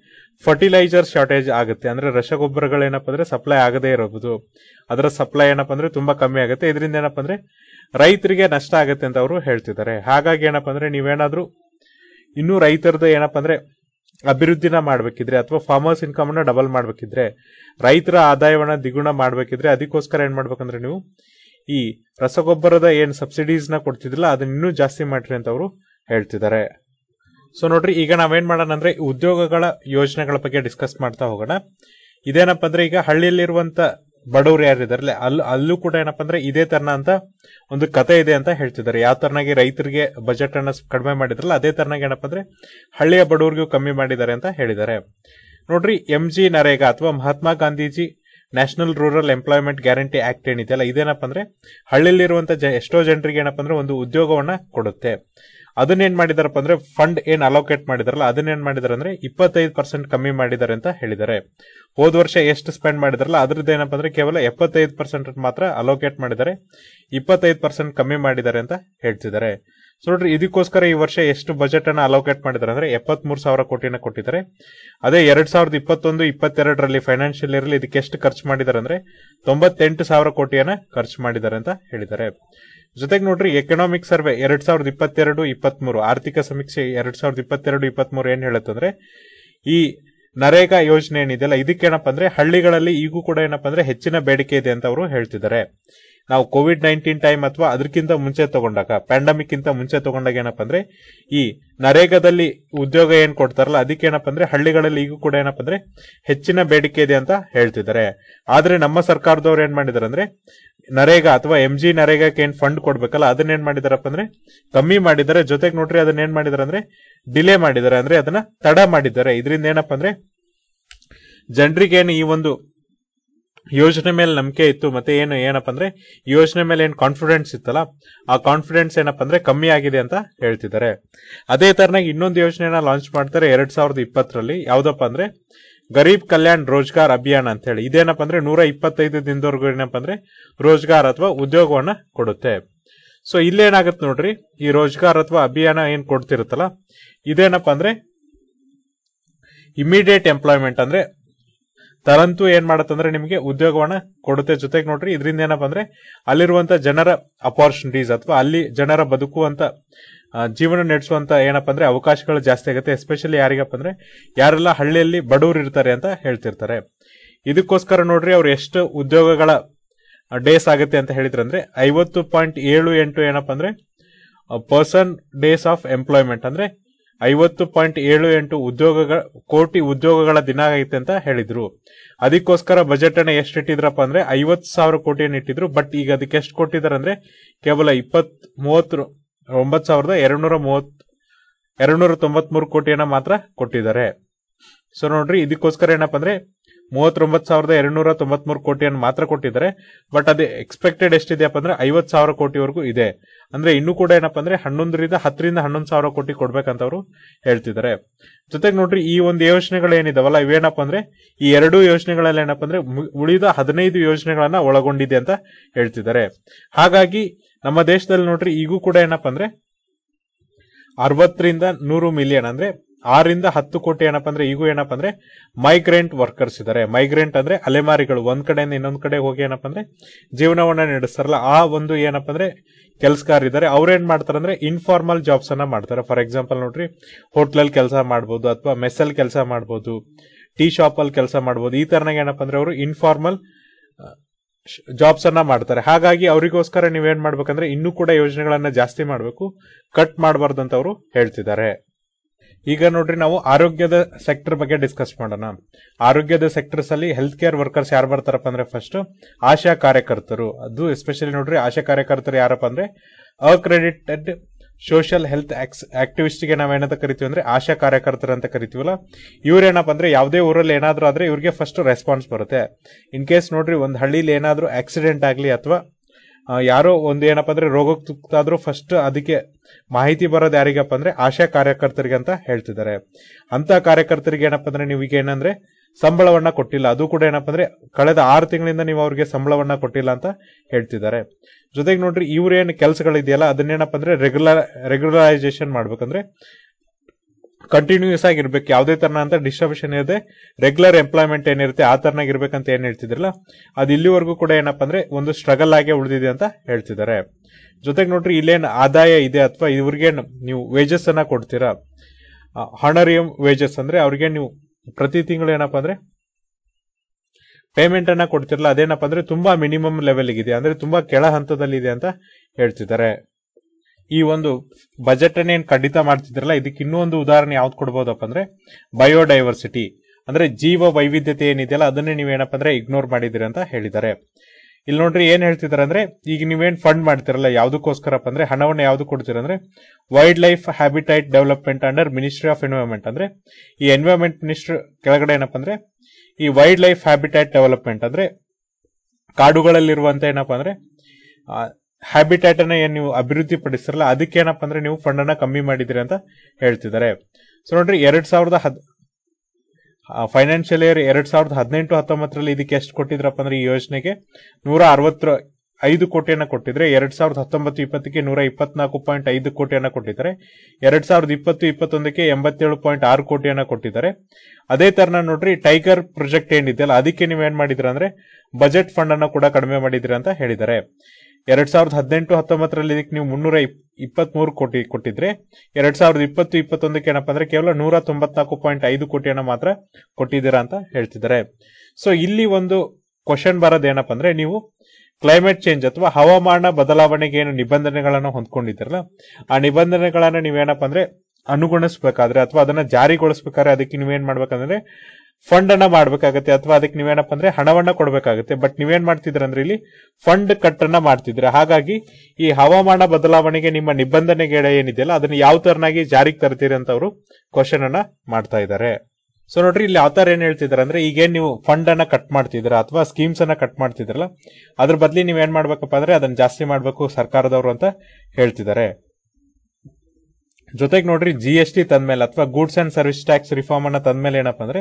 ಫರ್ಟಿಲೈಸರ್ ಶಾರ್ಟೇಜ್ ಆಗುತ್ತೆ ಅಂದ್ರೆ ರಸಗೊಬ್ಬರಗಳು ಏನಪ್ಪ ಅಂದ್ರೆ ಸಪ್ಲೈ ಆಗದೇ ಇರಬಹುದು ಅದರ ಸಪ್ಲೈ ಏನಪ್ಪ ಅಂದ್ರೆ ತುಂಬಾ ಕಮ್ಮಿ ಆಗುತ್ತೆ ಇದರಿಂದ ಏನಪ್ಪ ಅಂದ್ರೆ ರೈತರಿಗೆ ನಷ್ಟ ಆಗುತ್ತೆ ಅಂತ ಅವರು ಹೇಳ್ತಿದ್ದಾರೆ ಹಾಗಾಗಿ ಏನಪ್ಪ ಅಂದ್ರೆ ನೀವೇನಾದ್ರೂ ಇನ್ನೂ ರೈತರದ ಏನಪ್ಪ ಅಂದ್ರೆ ಅಭಿವೃದ್ಧಿನ ಮಾಡಬೇಕಿದ್ರೆ ಅಥವಾ ಫಾರ್ಮರ್ಸ್ ಇನ್ಕಮ್ ಅನ್ನ ಡಬಲ್ ಮಾಡಬೇಕಿದ್ರೆ ರೈತರ ಆದಾಯವನ್ನ ದ್ವಿಗುಣ ಮಾಡಬೇಕಿದ್ರೆ ಅದಕ್ಕೋಸ್ಕರ ಏನ್ ಮಾಡ್ಬೇಕಂದ್ರೆ ನೀವು ಈ ರಸಗೊಬ್ಬರದ ಏನು ನ ಕೊಡ್ತಿದ್ರಲ್ಲ ಅದನ್ನ ಇನ್ನೂ ಜಾಸ್ತಿ ಮಾಡ್ರಿ ಅಂತ ಅವರು ಹೇಳ್ತಿದ್ದಾರೆ ಸೊ ನೋಡ್ರಿ ಈಗ ನಾವೇನ್ ಮಾಡೋಣ ಅಂದ್ರೆ ಉದ್ಯೋಗಗಳ ಯೋಜನೆಗಳ ಬಗ್ಗೆ ಡಿಸ್ಕಸ್ ಮಾಡ್ತಾ ಹೋಗೋಣ ಇದೇನಪ್ಪ ಅಂದ್ರೆ ಈಗ ಹಳ್ಳಿಯಲ್ಲಿರುವಂತ ಬಡವರು ಯಾರಿದಾರಲ್ಲ ಅಲ್ಲಿ ಅಲ್ಲೂ ಕೂಡ ಏನಪ್ಪ ಅಂದ್ರೆ ಇದೇ ತರನ ಅಂತ ಒಂದು ಕತೆ ಇದೆ ಅಂತ ಹೇಳ್ತಿದ್ದಾರೆ ಯಾವ ತರನಾಗಿ ರೈತರಿಗೆ ಬಜೆಟ್ ಅನ್ನ ಕಡಿಮೆ ಮಾಡಿದ್ರಲ್ಲ ಅದೇ ತರನಾಗಿ ಏನಪ್ಪ ಅಂದ್ರೆ ಹಳ್ಳಿಯ ಬಡವರಿಗೂ ಕಮ್ಮಿ ಮಾಡಿದ್ದಾರೆ ಅಂತ ಹೇಳಿದ್ದಾರೆ ನೋಡ್ರಿ ಎಂ ಜಿ ನರೇಗಾ ಅಥವಾ Mahatma Gandhiji national rural employment guarantee act ಏನಿದೆ ಅಲ್ಲ ಇದೇನಪ್ಪ ಅಂದ್ರೆ ಹಳ್ಳಿಯಲ್ಲಿರುವಂತ ಎಷ್ಟೋ ಜನರಿಗೆ ಏನಪ್ಪ ಅಂದ್ರೆ ಒಂದು ಉದ್ಯೋಗವನ್ನ ಕೊಡುತ್ತೆ ಅದನ್ನೇನ್ ಮಾಡಿದಾರಪ್ಪ ಅಂದ್ರೆ ಫಂಡ್ ಏನ್ ಅಲೋಕೇಟ್ ಮಾಡಿದಾರಲ್ಲ ಅದನ್ನೇನ್ ಮಾಡಿದಾರೆ ಅಂದ್ರೆ ಇಪ್ಪತ್ತೈದು ಪರ್ಸೆಂಟ್ ಕಮ್ಮಿ ಮಾಡಿದ್ದಾರೆ ಅಂತ ಹೇಳಿದ್ದಾರೆ ಹೋದ ವರ್ಷ ಎಷ್ಟು ಸ್ಪೆಂಡ್ ಮಾಡಿದಾರಲ್ಲ ಅದ್ರದ್ದು ಏನಪ್ಪ ಅಂದ್ರೆ ಕೇವಲ ಎಪ್ಪತ್ತೈದು ಪರ್ಸೆಂಟ್ ಮಾತ್ರ ಅಲೋಕೇಟ್ ಮಾಡಿದ್ದಾರೆ ಇಪ್ಪತ್ತೈದು ಪರ್ಸೆಂಟ್ ಕಮ್ಮಿ ಮಾಡಿದ್ದಾರೆ ಅಂತ ಹೇಳ್ತಿದ್ದಾರೆ ಸೊ ನೋಡ್ರಿ ಇದಕ್ಕೋಸ್ಕರ ಈ ವರ್ಷ ಎಷ್ಟು ಬಜೆಟ್ ಅನ್ನ ಅಲೋಕೇಟ್ ಮಾಡಿದ್ದಾರೆ ಅಂದ್ರೆ ಎಪ್ಪತ್ ಸಾವಿರ ಕೋಟಿನ ಕೊಟ್ಟಿದ್ದಾರೆ ಅದೇ ಎರಡ್ ಸಾವಿರದ ಇಪ್ಪತ್ತೊಂದು ಇಪ್ಪತ್ತೆರಡರಲ್ಲಿ ಫೈನಾನ್ಷಿಯಲ್ ಇಯರ್ ಇದಕ್ಕೆ ಎಷ್ಟು ಖರ್ಚು ಮಾಡಿದ್ದಾರೆ ಅಂದ್ರೆ ತೊಂಬತ್ತೆಂಟು ಸಾವಿರ ಕೋಟಿಯನ್ನ ಖರ್ಚು ಮಾಡಿದ್ದಾರೆ ಅಂತ ಹೇಳಿದ್ದಾರೆ ಜೊತೆಗೆ ನೋಡ್ರಿ ಎಕನಾಮಿಕ್ ಸರ್ವೆ ಎರಡ್ ಸಾವಿರದ ಇಪ್ಪತ್ತೆರಡು ಇಪ್ಪತ್ಮೂರು ಆರ್ಥಿಕ ಸಮೀಕ್ಷೆ ಎರಡ್ ಸಾವಿರದ ಇಪ್ಪತ್ತೆರಡು ಇಪ್ಪತ್ಮೂರು ಏನ್ ಹೇಳುತ್ತಂದ್ರೆ ಈ ನರೇಗಾ ಯೋಜನೆ ಏನಿದೆಯಲ್ಲ ಇದಕ್ಕೆ ಏನಪ್ಪ ಅಂದ್ರೆ ಹಳ್ಳಿಗಳಲ್ಲಿ ಈಗೂ ಕೂಡ ಏನಪ್ಪ ಅಂದ್ರೆ ಹೆಚ್ಚಿನ ಬೇಡಿಕೆ ಇದೆ ಅಂತ ಅವರು ಹೇಳ್ತಿದ್ದಾರೆ ನಾವು ಕೋವಿಡ್ ನೈನ್ಟೀನ್ ಟೈಮ್ ಅಥವಾ ಅದಕ್ಕಿಂತ ಮುಂಚೆ ತಗೊಂಡಾಗ ಪ್ಯಾಂಡಮಿಕ್ ಗಿಂತ ಮುಂಚೆ ತಗೊಂಡಾಗ ಏನಪ್ಪ ಅಂದ್ರೆ ಈ ನರೇಗಾದಲ್ಲಿ ಉದ್ಯೋಗ ಏನ್ ಕೊಡ್ತಾರಲ್ಲ ಅದಕ್ಕೆ ಏನಪ್ಪ ಅಂದ್ರೆ ಹಳ್ಳಿಗಳಲ್ಲಿ ಈಗೂ ಕೂಡ ಏನಪ್ಪ ಅಂದ್ರೆ ಹೆಚ್ಚಿನ ಬೇಡಿಕೆ ಇದೆ ಅಂತ ಹೇಳ್ತಿದ್ದಾರೆ ಆದ್ರೆ ನಮ್ಮ ಸರ್ಕಾರದವ್ರು ಏನ್ ಮಾಡಿದಾರೆ ಅಂದ್ರೆ ನರೇಗಾ ಅಥವಾ ಎಂ ಜಿ ನರೇಗಾಕ್ಕೆ ಏನ್ ಫಂಡ್ ಕೊಡ್ಬೇಕಲ್ಲ ಅದನ್ನೇನ್ ಮಾಡಿದಾರಪ್ಪ ಅಂದ್ರೆ ಕಮ್ಮಿ ಮಾಡಿದ್ದಾರೆ ಜೊತೆಗೆ ನೋಡ್ರಿ ಏನ್ ಮಾಡಿದಾರೆ ಅಂದ್ರೆ ಡಿಲೇ ಮಾಡಿದ್ದಾರೆ ಅಂದ್ರೆ ಅದನ್ನ ತಡ ಮಾಡಿದ್ದಾರೆ ಇದರಿಂದ ಏನಪ್ಪ ಅಂದ್ರೆ ಜನರಿಗೆ ಏನು ಈ ಒಂದು ಯೋಜನೆ ಮೇಲೆ ನಂಬಿಕೆ ಇತ್ತು ಮತ್ತೆ ಏನು ಏನಪ್ಪ ಅಂದ್ರೆ ಯೋಜನೆ ಮೇಲೆ ಏನು ಕಾನ್ಫಿಡೆನ್ಸ್ ಇತ್ತಲ್ಲ ಆ ಕಾನ್ಫಿಡೆನ್ಸ್ ಏನಪ್ಪ ಅಂದ್ರೆ ಕಮ್ಮಿ ಆಗಿದೆ ಅಂತ ಹೇಳ್ತಿದ್ದಾರೆ ಅದೇ ತರನಾಗಿ ಇನ್ನೊಂದು ಯೋಜನೆಯನ್ನ ಲಾಂಚ್ ಮಾಡ್ತಾರೆ ಎರಡ್ ಸಾವಿರದ ಇಪ್ಪತ್ತರಲ್ಲಿ ಯಾವ್ದಪ್ಪ ಅಂದ್ರೆ ಗರೀಬ್ ಕಲ್ಯಾಣ್ ರೋಜ್ಗಾರ್ ಅಭಿಯಾನ ಅಂತ ಹೇಳಿ ಇದೇನಪ್ಪ ಅಂದ್ರೆ ನೂರ ಇಪ್ಪತ್ತೈದು ದಿನದವರೆಗೂ ಏನಪ್ಪ ಅಂದ್ರೆ ರೋಜ್ಗಾರ್ ಅಥವಾ ಉದ್ಯೋಗವನ್ನ ಕೊಡುತ್ತೆ ಸೊ ಇಲ್ಲೇನಾಗುತ್ತೆ ನೋಡ್ರಿ ಈ ರೋಜ್ಗಾರ್ ಅಥವಾ ಅಭಿಯಾನ ಏನ್ ಕೊಡ್ತಿರುತ್ತಲ್ಲ ಇದೇನಪ್ಪ ಅಂದ್ರೆ ಇಮಿಡಿಯೇಟ್ ಎಂಪ್ಲಾಯ್ಮೆಂಟ್ ಅಂದ್ರೆ ತರಂತೂ ಏನ್ ಮಾಡತ್ತಂದ್ರೆ ನಿಮಗೆ ಉದ್ಯೋಗವನ್ನ ಕೊಡುತ್ತೆ ಜೊತೆಗೆ ನೋಡ್ರಿ ಇದರಿಂದ ಏನಪ್ಪ ಅಂದ್ರೆ ಅಲ್ಲಿರುವಂತ ಜನರ ಅಪರ್ಚುನಿಟೀಸ್ ಅಥವಾ ಅಲ್ಲಿ ಜನರ ಬದುಕುವಂತ ಜೀವನ ನಡೆಸುವಂತ ಏನಪ್ಪ ಅಂದ್ರೆ ಅವಕಾಶಗಳು ಜಾಸ್ತಿ ಆಗುತ್ತೆ ಎಸ್ಪೆಷಲಿ ಯಾರಿಗಪ್ಪ ಅಂದ್ರೆ ಯಾರೆಲ್ಲ ಹಳ್ಳಿಯಲ್ಲಿ ಬಡವರು ಇರ್ತಾರೆ ಅಂತ ಹೇಳ್ತಿರ್ತಾರೆ ಇದಕ್ಕೋಸ್ಕರ ನೋಡ್ರಿ ಅವ್ರು ಎಷ್ಟು ಉದ್ಯೋಗಗಳ ಡೇಸ್ ಆಗುತ್ತೆ ಅಂತ ಅಂದ್ರೆ ಐವತ್ತು ಪಾಯಿಂಟ್ ಏಳು ಎಂಟು ಏನಪ್ಪ ಅಂದ್ರೆ ಪರ್ಸನ್ ಡೇಸ್ ಆಫ್ ಎಂಪ್ಲಾಯ್ಮೆಂಟ್ ಅಂದ್ರೆ ಐವತ್ತು ಪಾಯಿಂಟ್ ಏಳು ಎಂಟು ಉದ್ಯೋಗಗಳ ಕೋಟಿ ಉದ್ಯೋಗಗಳ ದಿನ ಆಗೈತೆ ಅಂತ ಹೇಳಿದ್ರು ಅದಕ್ಕೋಸ್ಕರ ಬಜೆಟ್ ಅನ್ನ ಎಷ್ಟು ಇಟ್ಟಿದ್ರಪ್ಪ ಅಂದ್ರೆ ಐವತ್ತು ಸಾವಿರ ಕೋಟಿಯನ್ನು ಇಟ್ಟಿದ್ರು ಬಟ್ ಈಗ ಅದಕ್ಕೆ ಎಷ್ಟು ಕೊಟ್ಟಿದ್ದಾರೆ ಅಂದ್ರೆ ಕೇವಲ ಇಪ್ಪತ್ ಮೂವತ್ತು ಒಂಬತ್ ಸಾವಿರದ ಎರಡ್ನೂರ ಮೂವತ್ ಎರಡ್ನೂರ ನೂರ ತೊಂಬತ್ಮೂರು ಕೋಟಿಯನ್ನ ಮಾತ್ರ ಕೊಟ್ಟಿದ್ದಾರೆ ಸೊ ನೋಡ್ರಿ ಇದಕ್ಕೋಸ್ಕರ ಏನಪ್ಪ ಅಂದ್ರೆ ಮೂವತ್ತೊಂಬತ್ತು ಸಾವಿರದ ಎರಡ್ನೂರ ತೊಂಬತ್ಮೂರು ಕೋಟಿಯನ್ನು ಮಾತ್ರ ಕೊಟ್ಟಿದ್ದಾರೆ ಬಟ್ ಅದು ಎಕ್ಸ್ಪೆಕ್ಟೆಡ್ ಎಷ್ಟಿದೆಯಪ್ಪ ಅಂದ್ರೆ ಐವತ್ತು ಸಾವಿರ ಕೋಟಿವರೆಗೂ ಇದೆ ಅಂದ್ರೆ ಇನ್ನೂ ಕೂಡ ಏನಪ್ಪ ಅಂದ್ರೆ ಹನ್ನೊಂದರಿಂದ ಹತ್ತರಿಂದ ಹನ್ನೊಂದು ಸಾವಿರ ಕೋಟಿ ಕೊಡ್ಬೇಕಂತ ಅವರು ಹೇಳ್ತಿದ್ದಾರೆ ಜೊತೆಗೆ ನೋಡ್ರಿ ಈ ಒಂದು ಯೋಜನೆಗಳು ಏನಿದಾವಲ್ಲ ಇವೇನಪ್ಪ ಅಂದ್ರೆ ಈ ಎರಡು ಯೋಜನೆಗಳಲ್ಲಿ ಏನಪ್ಪ ಅಂದ್ರೆ ಉಳಿದ ಹದಿನೈದು ಯೋಜನೆಗಳನ್ನ ಒಳಗೊಂಡಿದೆ ಅಂತ ಹೇಳ್ತಿದ್ದಾರೆ ಹಾಗಾಗಿ ನಮ್ಮ ದೇಶದಲ್ಲಿ ನೋಡ್ರಿ ಈಗೂ ಕೂಡ ಏನಪ್ಪ ಅಂದ್ರೆ ಅರವತ್ತರಿಂದ ನೂರು ಮಿಲಿಯನ್ ಅಂದ್ರೆ ಆರಿಂದ ಹತ್ತು ಕೋಟಿ ಏನಪ್ಪ ಅಂದ್ರೆ ಈಗೂ ಏನಪ್ಪ ಅಂದ್ರೆ ಮೈಗ್ರೆಂಟ್ ವರ್ಕರ್ಸ್ ಇದ್ದಾರೆ ಮೈಗ್ರೆಂಟ್ ಅಂದ್ರೆ ಅಲೆಮಾರಿಗಳು ಒಂದ್ ಕಡೆಯಿಂದ ಇನ್ನೊಂದ್ ಕಡೆ ಹೋಗಿ ಏನಪ್ಪ ಅಂದ್ರೆ ಜೀವನವನ್ನ ನಡೆಸ್ತಾರಲ್ಲ ಆ ಒಂದು ಏನಪ್ಪ ಅಂದ್ರೆ ಕೆಲಸಗಾರ ಇದ್ದಾರೆ ಅವ್ರೇನ್ ಮಾಡ್ತಾರೆ ಅಂದ್ರೆ ಇನ್ಫಾರ್ಮಲ್ ಜಾಬ್ಸ್ ಅನ್ನ ಮಾಡ್ತಾರೆ ಫಾರ್ ಎಕ್ಸಾಂಪಲ್ ನೋಡ್ರಿ ಅಲ್ಲಿ ಕೆಲಸ ಮಾಡ್ಬೋದು ಅಥವಾ ಮೆಸ್ಸಲ್ಲಿ ಕೆಲಸ ಮಾಡ್ಬೋದು ಟೀ ಶಾಪ್ ಅಲ್ಲಿ ಕೆಲಸ ಮಾಡ್ಬೋದು ಈ ತರನಾಗ ಏನಪ್ಪ ಅಂದ್ರೆ ಅವರು ಇನ್ಫಾರ್ಮಲ್ ಜಾಬ್ಸ್ ಅನ್ನ ಮಾಡ್ತಾರೆ ಹಾಗಾಗಿ ಅವರಿಗೋಸ್ಕರ ನೀವೇನ್ ಮಾಡ್ಬೇಕಂದ್ರೆ ಇನ್ನೂ ಕೂಡ ಯೋಜನೆಗಳನ್ನ ಜಾಸ್ತಿ ಮಾಡಬೇಕು ಕಟ್ ಮಾಡಬಾರ್ದು ಅಂತ ಅವರು ಹೇಳ್ತಿದ್ದಾರೆ ಈಗ ನೋಡ್ರಿ ನಾವು ಆರೋಗ್ಯದ ಸೆಕ್ಟರ್ ಬಗ್ಗೆ ಡಿಸ್ಕಸ್ ಮಾಡೋಣ ಆರೋಗ್ಯದ ಸೆಕ್ಟರ್ಸ್ ಅಲ್ಲಿ ಹೆಲ್ತ್ ಕೇರ್ ವರ್ಕರ್ಸ್ ಯಾರು ಬರ್ತಾರಪ್ಪ ಅಂದ್ರೆ ಫಸ್ಟ್ ಆಶಾ ಕಾರ್ಯಕರ್ತರು ಅದು ಎಸ್ಪೆಷಲಿ ನೋಡ್ರಿ ಆಶಾ ಕಾರ್ಯಕರ್ತರು ಯಾರಪ್ಪ ಅಂದ್ರೆ ಅಕ್ರೆಡಿಟೆಡ್ ಸೋಷಿಯಲ್ ಹೆಲ್ತ್ ನಾವ್ ಏನಂತ ಕರಿತೀವಿ ಅಂದ್ರೆ ಆಶಾ ಕಾರ್ಯಕರ್ತರು ಅಂತ ಕರಿತೀವಲ್ಲ ಇವ್ರೇನಪ್ಪ ಅಂದ್ರೆ ಯಾವುದೇ ಊರಲ್ಲಿ ಏನಾದ್ರೂ ಆದ್ರೆ ಇವ್ರಿಗೆ ಫಸ್ಟ್ ರೆಸ್ಪಾನ್ಸ್ ಬರುತ್ತೆ ಇನ್ ಕೇಸ್ ನೋಡ್ರಿ ಒಂದು ಹಳ್ಳಿಲಿ ಏನಾದ್ರೂ ಆಕ್ಸಿಡೆಂಟ್ ಆಗಲಿ ಅಥವಾ ಯಾರೋ ಒಂದು ಏನಪ್ಪ ಅಂದ್ರೆ ರೋಗಕ್ಕೆ ತುಕ್ತಾದ್ರೂ ಫಸ್ಟ್ ಅದಕ್ಕೆ ಮಾಹಿತಿ ಬರೋದು ಯಾರಿಗಪ್ಪ ಅಂದ್ರೆ ಆಶಾ ಕಾರ್ಯಕರ್ತರಿಗೆ ಅಂತ ಹೇಳ್ತಿದ್ದಾರೆ ಅಂತ ಕಾರ್ಯಕರ್ತರಿಗೆ ಏನಪ್ಪ ಅಂದ್ರೆ ನೀವೀಗ ಏನಂದ್ರೆ ಸಂಬಳವನ್ನ ಕೊಟ್ಟಿಲ್ಲ ಅದು ಕೂಡ ಏನಪ್ಪ ಅಂದ್ರೆ ಕಳೆದ ಆರು ತಿಂಗಳಿಂದ ನೀವು ಅವ್ರಿಗೆ ಸಂಬಳವನ್ನ ಕೊಟ್ಟಿಲ್ಲ ಅಂತ ಹೇಳ್ತಿದ್ದಾರೆ ಜೊತೆಗೆ ನೋಡ್ರಿ ಇವ್ರೇನು ಕೆಲಸಗಳಿದೆಯಲ್ಲ ಅದನ್ನೇನಪ್ಪ ಅಂದ್ರೆ ರೆಗ್ಯುಲರ್ ರೆಗ್ಯುಲರೈಸೇಷನ್ ಮಾಡ್ಬೇಕಂದ್ರೆ ಕಂಟಿನ್ಯೂಸ್ ಆಗಿ ಯಾವುದೇ ತರನ ಅಂತ ಡಿಸ್ಟರ್ಬೇಷನ್ ಇರುತ್ತೆ ರೆಗ್ಯುಲರ್ ಎಂಪ್ಲಾಯ್ಮೆಂಟ್ ಏನಿರುತ್ತೆ ಆ ತರನಾಗಿ ಇರ್ಬೇಕಂತ ಏನ್ ಹೇಳ್ತಿದ್ರಲ್ಲ ಅದು ಇಲ್ಲಿವರೆಗೂ ಕೂಡ ಏನಪ್ಪಾ ಅಂದ್ರೆ ಒಂದು ಸ್ಟ್ರಗಲ್ ಆಗೇ ಉಳಿದಿದೆ ಅಂತ ಹೇಳ್ತಿದ್ದಾರೆ ಜೊತೆಗೆ ನೋಡ್ರಿ ಇಲ್ಲೇನು ಆದಾಯ ಇದೆ ಅಥವಾ ಇವ್ರಿಗೇನು ನೀವು ವೇಜಸ್ ಅನ್ನ ಕೊಡ್ತೀರಾ ಹಣರಿಯಂ ವೇಜಸ್ ಅಂದ್ರೆ ಅವ್ರಿಗೆ ನೀವು ಪ್ರತಿ ತಿಂಗಳು ಏನಪ್ಪಾ ಅಂದ್ರೆ ಪೇಮೆಂಟ್ ಅನ್ನ ಕೊಡ್ತಿರಲ್ಲ ಅದೇನಪ್ಪ ಅಂದ್ರೆ ತುಂಬಾ ಮಿನಿಮಮ್ ಲೆವೆಲ್ ಇದೆ ಅಂದ್ರೆ ತುಂಬಾ ಕೆಳ ಹಂತದಲ್ಲಿ ಇದೆ ಅಂತ ಹೇಳ್ತಿದ್ದಾರೆ ಈ ಒಂದು ಬಜೆಟ್ ಅನ್ನ ಏನ್ ಖಂಡಿತ ಮಾಡ್ತಿದ್ರಲ್ಲ ಇದಕ್ಕೆ ಇನ್ನೂ ಒಂದು ಉದಾಹರಣೆ ಯಾವ್ದು ಕೊಡ್ಬೋದಪ್ಪ ಅಂದ್ರೆ ಬಯೋಡೈವರ್ಸಿಟಿ ಅಂದ್ರೆ ಜೀವ ವೈವಿಧ್ಯತೆ ಏನಿದೆಯಲ್ಲ ಅದನ್ನೇ ನೀವೇನಪ್ಪ ಅಂದ್ರೆ ಇಗ್ನೋರ್ ಮಾಡಿದಿರಿ ಅಂತ ಹೇಳಿದ್ದಾರೆ ಇಲ್ಲಿ ನೋಡ್ರಿ ಏನ್ ಹೇಳ್ತಿದ್ದಾರೆ ಅಂದ್ರೆ ಈಗ ನೀವೇನ್ ಫಂಡ್ ಮಾಡ್ತಿರಲ್ಲ ಯಾವ್ದಕ್ಕೋಸ್ಕರಪ್ಪ ಅಂದ್ರೆ ಹಣವನ್ನು ಯಾವ್ದು ಕೊಡ್ತೀರ ಅಂದ್ರೆ wildlife habitat development under ministry of environment ಅಂದ್ರೆ ಈ ಎನ್ವೈರ್ಮೆಂಟ್ ಮಿನಿಸ್ಟ್ರಿ ಕೆಳಗಡೆ ಏನಪ್ಪ ಅಂದ್ರೆ ಈ ವೈಲ್ಡ್ ಲೈಫ್ ಹ್ಯಾಬಿಟೈಟ್ ಡೆವಲಪ್ಮೆಂಟ್ ಅಂದ್ರೆ ಕಾಡುಗಳಲ್ಲಿರುವಂತ ಏನಪ್ಪಾ ಅಂದ್ರೆ ಹ್ಯಾಬಿಟ್ಯಾಟ್ ಅನ್ನ ಏನ್ ನೀವು ಅಭಿವೃದ್ಧಿ ಪಡಿಸಿರಲ್ಲ ಅದಕ್ಕೇನಪ್ಪ ಅಂದ್ರೆ ನೀವು ಫಂಡ್ ಅನ್ನ ಕಮ್ಮಿ ಮಾಡಿದಿರಿ ಅಂತ ಹೇಳ್ತಿದ್ದಾರೆ ಸೊ ನೋಡ್ರಿ ಎರಡ್ ಸಾವಿರದ ಹದ್ ಫೈನಾನ್ಷಿಯಲ್ ಇಯರ್ ಎರಡ್ ಸಾವಿರದ ಹದಿನೆಂಟು ಹತ್ತೊಂಬತ್ತರಲ್ಲಿ ಇದಕ್ಕೆ ಎಷ್ಟು ಕೊಟ್ಟಿದ್ರಪ್ಪ ಅಂದ್ರೆ ಈ ಯೋಜನೆಗೆ ನೂರ ಅರವತ್ತರ ಐದು ಕೋಟಿಯನ್ನ ಕೊಟ್ಟಿದ್ರೆ ಎರಡ್ ಸಾವಿರದ ಹತ್ತೊಂಬತ್ತು ಇಪ್ಪತ್ತಕ್ಕೆ ನೂರ ಇಪ್ಪತ್ನಾಲ್ಕು ಪಾಯಿಂಟ್ ಐದು ಕೋಟಿಯನ್ನ ಕೊಟ್ಟಿದ್ದಾರೆ ಎರಡ್ ಸಾವಿರದ ಇಪ್ಪತ್ತು ಇಪ್ಪತ್ತೊಂದಕ್ಕೆ ಎಂಬತ್ತೇಳು ಪಾಯಿಂಟ್ ಆರು ಕೋಟಿಯನ್ನ ಕೊಟ್ಟಿದ್ದಾರೆ ಅದೇ ತರನ ನೋಡ್ರಿ ಟೈಗರ್ ಪ್ರಾಜೆಕ್ಟ್ ಏನಿದೆಯಲ್ಲ ಅದಕ್ಕೆ ನೀವೇನ್ ಮಾಡಿದ್ರ ಅಂದ್ರೆ ಬಜೆಟ್ ಫಂಡ್ ಅನ್ನ ಕೂಡ ಕಡಿಮೆ ಮಾಡಿದ್ರಿ ಅಂತ ಹೇಳಿದ್ದಾರೆ ಎರಡ್ ಸಾವಿರದ ಹದಿನೆಂಟು ಹತ್ತೊಂಬತ್ತರಲ್ಲಿ ಇದಕ್ಕೆ ನೀವು ಮುನ್ನೂರ ಇಪ್ಪತ್ಮೂರು ಕೋಟಿ ಕೊಟ್ಟಿದ್ರೆ ಎರಡ್ ಸಾವಿರದ ಇಪ್ಪತ್ತು ಇಪ್ಪತ್ತೊಂದಕ್ಕೆ ಏನಪ್ಪಾ ಅಂದ್ರೆ ಕೇವಲ ನೂರ ತೊಂಬತ್ನಾಲ್ಕು ಪಾಯಿಂಟ್ ಐದು ಕೋಟಿಯನ್ನು ಮಾತ್ರ ಕೊಟ್ಟಿದ್ದೀರಾ ಅಂತ ಹೇಳ್ತಿದ್ದಾರೆ ಸೊ ಇಲ್ಲಿ ಒಂದು ಕ್ವಶನ್ ಏನಪ್ಪಾ ಅಂದ್ರೆ ನೀವು ಕ್ಲೈಮೇಟ್ ಚೇಂಜ್ ಅಥವಾ ಹವಾಮಾನ ಬದಲಾವಣೆಗೆ ಏನು ನಿಬಂಧನೆಗಳನ್ನು ಹೊಂದ್ಕೊಂಡಿದ್ದೀರಲ್ಲ ಆ ನಿಬಂಧನೆಗಳನ್ನು ನೀವೇನಪ್ಪ ಅಂದ್ರೆ ಅನುಗುಣಿಸ್ಬೇಕಾದ್ರೆ ಅಥವಾ ಅದನ್ನ ಜಾರಿಗೊಳಿಸ್ಬೇಕಾದ್ರೆ ಅದಕ್ಕೆ ನೀವೇನ್ ಮಾಡ್ಬೇಕಂದ್ರೆ ಫಂಡ್ ಅನ್ನ ಮಾಡ್ಬೇಕಾಗತ್ತೆ ಅಥವಾ ಅದಕ್ಕೆ ನೀವೇನಪ್ಪ ಅಂದ್ರೆ ಹಣವನ್ನ ಕೊಡಬೇಕಾಗುತ್ತೆ ಬಟ್ ನೀವೇನ್ ಮಾಡ್ತಿದ್ರ ಅಂದ್ರೆ ಇಲ್ಲಿ ಫಂಡ್ ಕಟ್ ಅನ್ನ ಮಾಡ್ತಿದ್ರ ಹಾಗಾಗಿ ಈ ಹವಾಮಾನ ಬದಲಾವಣೆಗೆ ನಿಮ್ಮ ಏನಿದೆ ಏನಿದೆಯಲ್ಲ ಅದನ್ನ ಯಾವ ತರನಾಗಿ ಜಾರಿಗೆ ತರ್ತೀರಿ ಅಂತ ಅವರು ಕ್ವಶನ್ ಅನ್ನ ಮಾಡ್ತಾ ಇದ್ದಾರೆ ಸೊ ನೋಡ್ರಿ ಇಲ್ಲಿ ಯಾವ ತರ ಏನ್ ಹೇಳ್ತಿದ್ರ ಅಂದ್ರೆ ಈಗೇನ್ ನೀವು ಫಂಡ್ ಅನ್ನ ಕಟ್ ಮಾಡ್ತಿದ್ರ ಅಥವಾ ಸ್ಕೀಮ್ಸ್ ಅನ್ನ ಕಟ್ ಮಾಡ್ತಿದ್ರಲ್ಲ ಅದ್ರ ಬದ್ಲಿ ನೀವ್ ಏನ್ ಮಾಡ್ಬೇಕಪ್ಪ ಅಂದ್ರೆ ಅದನ್ನ ಜಾಸ್ತಿ ಮಾಡ್ಬೇಕು ಸರ್ಕಾರದವರು ಅಂತ ಹೇಳ್ತಿದ್ದಾರೆ ಜೊತೆಗೆ ನೋಡ್ರಿ ಜಿ ಎಸ್ ಟಿ ತಂದ್ಮೇಲೆ ಅಥವಾ goods and service tax reform ಅನ್ನ ತಂದ್ಮೇಲೆ ಏನಪ್ಪಾ ಅಂದ್ರೆ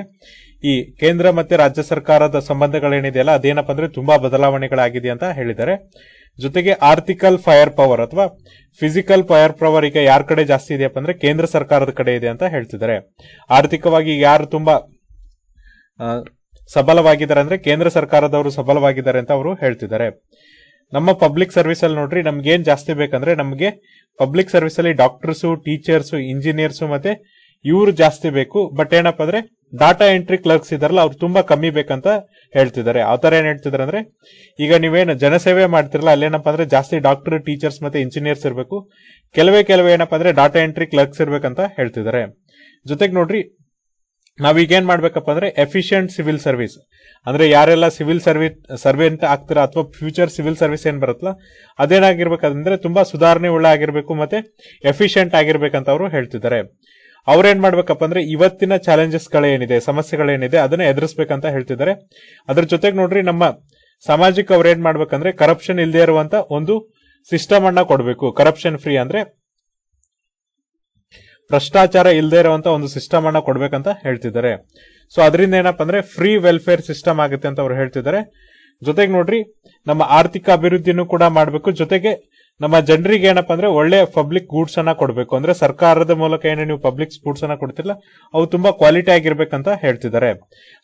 ಈ ಕೇಂದ್ರ ಮತ್ತೆ ರಾಜ್ಯ ಸರ್ಕಾರದ ಸಂಬಂಧಗಳೇನಿದೆಯಲ್ಲ ಅದೇನಪ್ಪ ಅಂದ್ರೆ ತುಂಬಾ ಬದಲಾವಣೆಗಳಾಗಿದೆ ಅಂತ ಹೇಳಿದ್ದಾರೆ ಜೊತೆಗೆ ಆರ್ಥಿಕಲ್ ಫೈರ್ ಪವರ್ ಅಥವಾ ಫಿಸಿಕಲ್ ಫೈರ್ ಪವರ್ ಈಗ ಯಾರ ಕಡೆ ಜಾಸ್ತಿ ಇದೆಯಪ್ಪ ಅಂದ್ರೆ ಕೇಂದ್ರ ಸರ್ಕಾರದ ಕಡೆ ಇದೆ ಅಂತ ಹೇಳ್ತಿದ್ದಾರೆ ಆರ್ಥಿಕವಾಗಿ ಯಾರು ತುಂಬಾ ಸಬಲವಾಗಿದ್ದಾರೆ ಅಂದ್ರೆ ಕೇಂದ್ರ ಸರ್ಕಾರದವರು ಸಬಲವಾಗಿದ್ದಾರೆ ಅಂತ ಅವರು ಹೇಳ್ತಿದ್ದಾರೆ ನಮ್ಮ ಪಬ್ಲಿಕ್ ಸರ್ವಿಸ್ ಅಲ್ಲಿ ನೋಡ್ರಿ ನಮ್ಗೆ ಏನ್ ಜಾಸ್ತಿ ಬೇಕಂದ್ರೆ ನಮಗೆ ಪಬ್ಲಿಕ್ ಸರ್ವಿಸ್ ಅಲ್ಲಿ ಡಾಕ್ಟರ್ಸ್ ಟೀಚರ್ಸ್ ಇಂಜಿನಿಯರ್ಸ್ ಮತ್ತೆ ಇವರು ಜಾಸ್ತಿ ಬೇಕು ಬಟ್ ಏನಪ್ಪ ಅಂದ್ರೆ ಡಾಟಾ ಎಂಟ್ರಿ ಕ್ಲರ್ಕ್ಸ್ ಇದಾರಲ್ಲ ಅವ್ರು ತುಂಬಾ ಕಮ್ಮಿ ಬೇಕಂತ ಹೇಳ್ತಿದ್ದಾರೆ ಆ ತರ ಏನ್ ಹೇಳ್ತಿದಾರೆ ಅಂದ್ರೆ ಈಗ ನೀವೇನು ಜನಸೇವೆ ಮಾಡ್ತಿರಲ್ಲ ಅಲ್ಲೇನಪ್ಪ ಅಂದ್ರೆ ಜಾಸ್ತಿ ಡಾಕ್ಟರ್ ಟೀಚರ್ಸ್ ಮತ್ತೆ ಇಂಜಿನಿಯರ್ಸ್ ಇರಬೇಕು ಕೆಲವೇ ಕೆಲವೇ ಏನಪ್ಪಾ ಅಂದ್ರೆ ಡಾಟಾ ಎಂಟ್ರಿ ಕ್ಲರ್ಕ್ಸ್ ಇರಬೇಕಂತ ಹೇಳ್ತಿದ್ದಾರೆ ಜೊತೆಗೆ ನೋಡ್ರಿ ಏನ್ ಮಾಡ್ಬೇಕಪ್ಪ ಅಂದ್ರೆ ಎಫಿಷಿಯಂಟ್ ಸಿವಿಲ್ ಸರ್ವಿಸ್ ಅಂದ್ರೆ ಯಾರೆಲ್ಲ ಸಿವಿಲ್ ಸರ್ವಿಸ್ ಸರ್ವೆಂಟ್ ಆಗ್ತೀರಾ ಅಥವಾ ಫ್ಯೂಚರ್ ಸಿವಿಲ್ ಸರ್ವಿಸ್ ಏನ್ ಬರುತ್ತಲ್ಲ ಅದೇನಾಗಿರ್ಬೇಕಂದ್ರೆ ತುಂಬಾ ಸುಧಾರಣೆ ಉಳ್ಳ ಆಗಿರ್ಬೇಕು ಮತ್ತೆ ಎಫಿಷಿಯಂಟ್ ಆಗಿರ್ಬೇಕಂತ ಅವರು ಹೇಳ್ತಿದ್ದಾರೆ ಅವ್ರೇನ್ ಮಾಡ್ಬೇಕಪ್ಪ ಅಂದ್ರೆ ಇವತ್ತಿನ ಚಾಲೆಂಜಸ್ ಗಳೇನಿದೆ ಸಮಸ್ಯೆಗಳೇನಿದೆ ಅದನ್ನ ಎದುರಿಸಬೇಕಂತ ಹೇಳ್ತಿದ್ದಾರೆ ಅದ್ರ ಜೊತೆಗೆ ನೋಡ್ರಿ ನಮ್ಮ ಸಮಾಜಕ್ಕೆ ಏನ್ ಮಾಡ್ಬೇಕಂದ್ರೆ ಕರಪ್ಷನ್ ಇಲ್ಲದೇ ಇರುವಂತ ಒಂದು ಸಿಸ್ಟಮ್ ಅನ್ನ ಕೊಡಬೇಕು ಕರಪ್ಷನ್ ಫ್ರೀ ಅಂದ್ರೆ ಭ್ರಷ್ಟಾಚಾರ ಇಲ್ಲದೆ ಇರುವಂತ ಒಂದು ಸಿಸ್ಟಮ್ ಅನ್ನ ಕೊಡ್ಬೇಕಂತ ಹೇಳ್ತಿದ್ದಾರೆ ಸೊ ಅದರಿಂದ ಏನಪ್ಪಾ ಅಂದ್ರೆ ಫ್ರೀ ವೆಲ್ಫೇರ್ ಸಿಸ್ಟಮ್ ಆಗುತ್ತೆ ಅಂತ ಅವ್ರು ಹೇಳ್ತಿದ್ದಾರೆ ಜೊತೆಗೆ ನೋಡ್ರಿ ನಮ್ಮ ಆರ್ಥಿಕ ಅಭಿವೃದ್ಧಿನೂ ಕೂಡ ಮಾಡಬೇಕು ಜೊತೆಗೆ ನಮ್ಮ ಜನರಿಗೆ ಏನಪ್ಪಾ ಅಂದ್ರೆ ಒಳ್ಳೆ ಪಬ್ಲಿಕ್ ಗೂಡ್ಸ್ ಅನ್ನ ಕೊಡಬೇಕು ಅಂದ್ರೆ ಸರ್ಕಾರದ ಮೂಲಕ ಏನೇ ನೀವು ಪಬ್ಲಿಕ್ ಗೂಡ್ಸ್ ಅನ್ನ ಕೊಡ್ತಿಲ್ಲ ಅವು ತುಂಬಾ ಕ್ವಾಲಿಟಿ ಆಗಿರ್ಬೇಕಂತ ಹೇಳ್ತಿದ್ದಾರೆ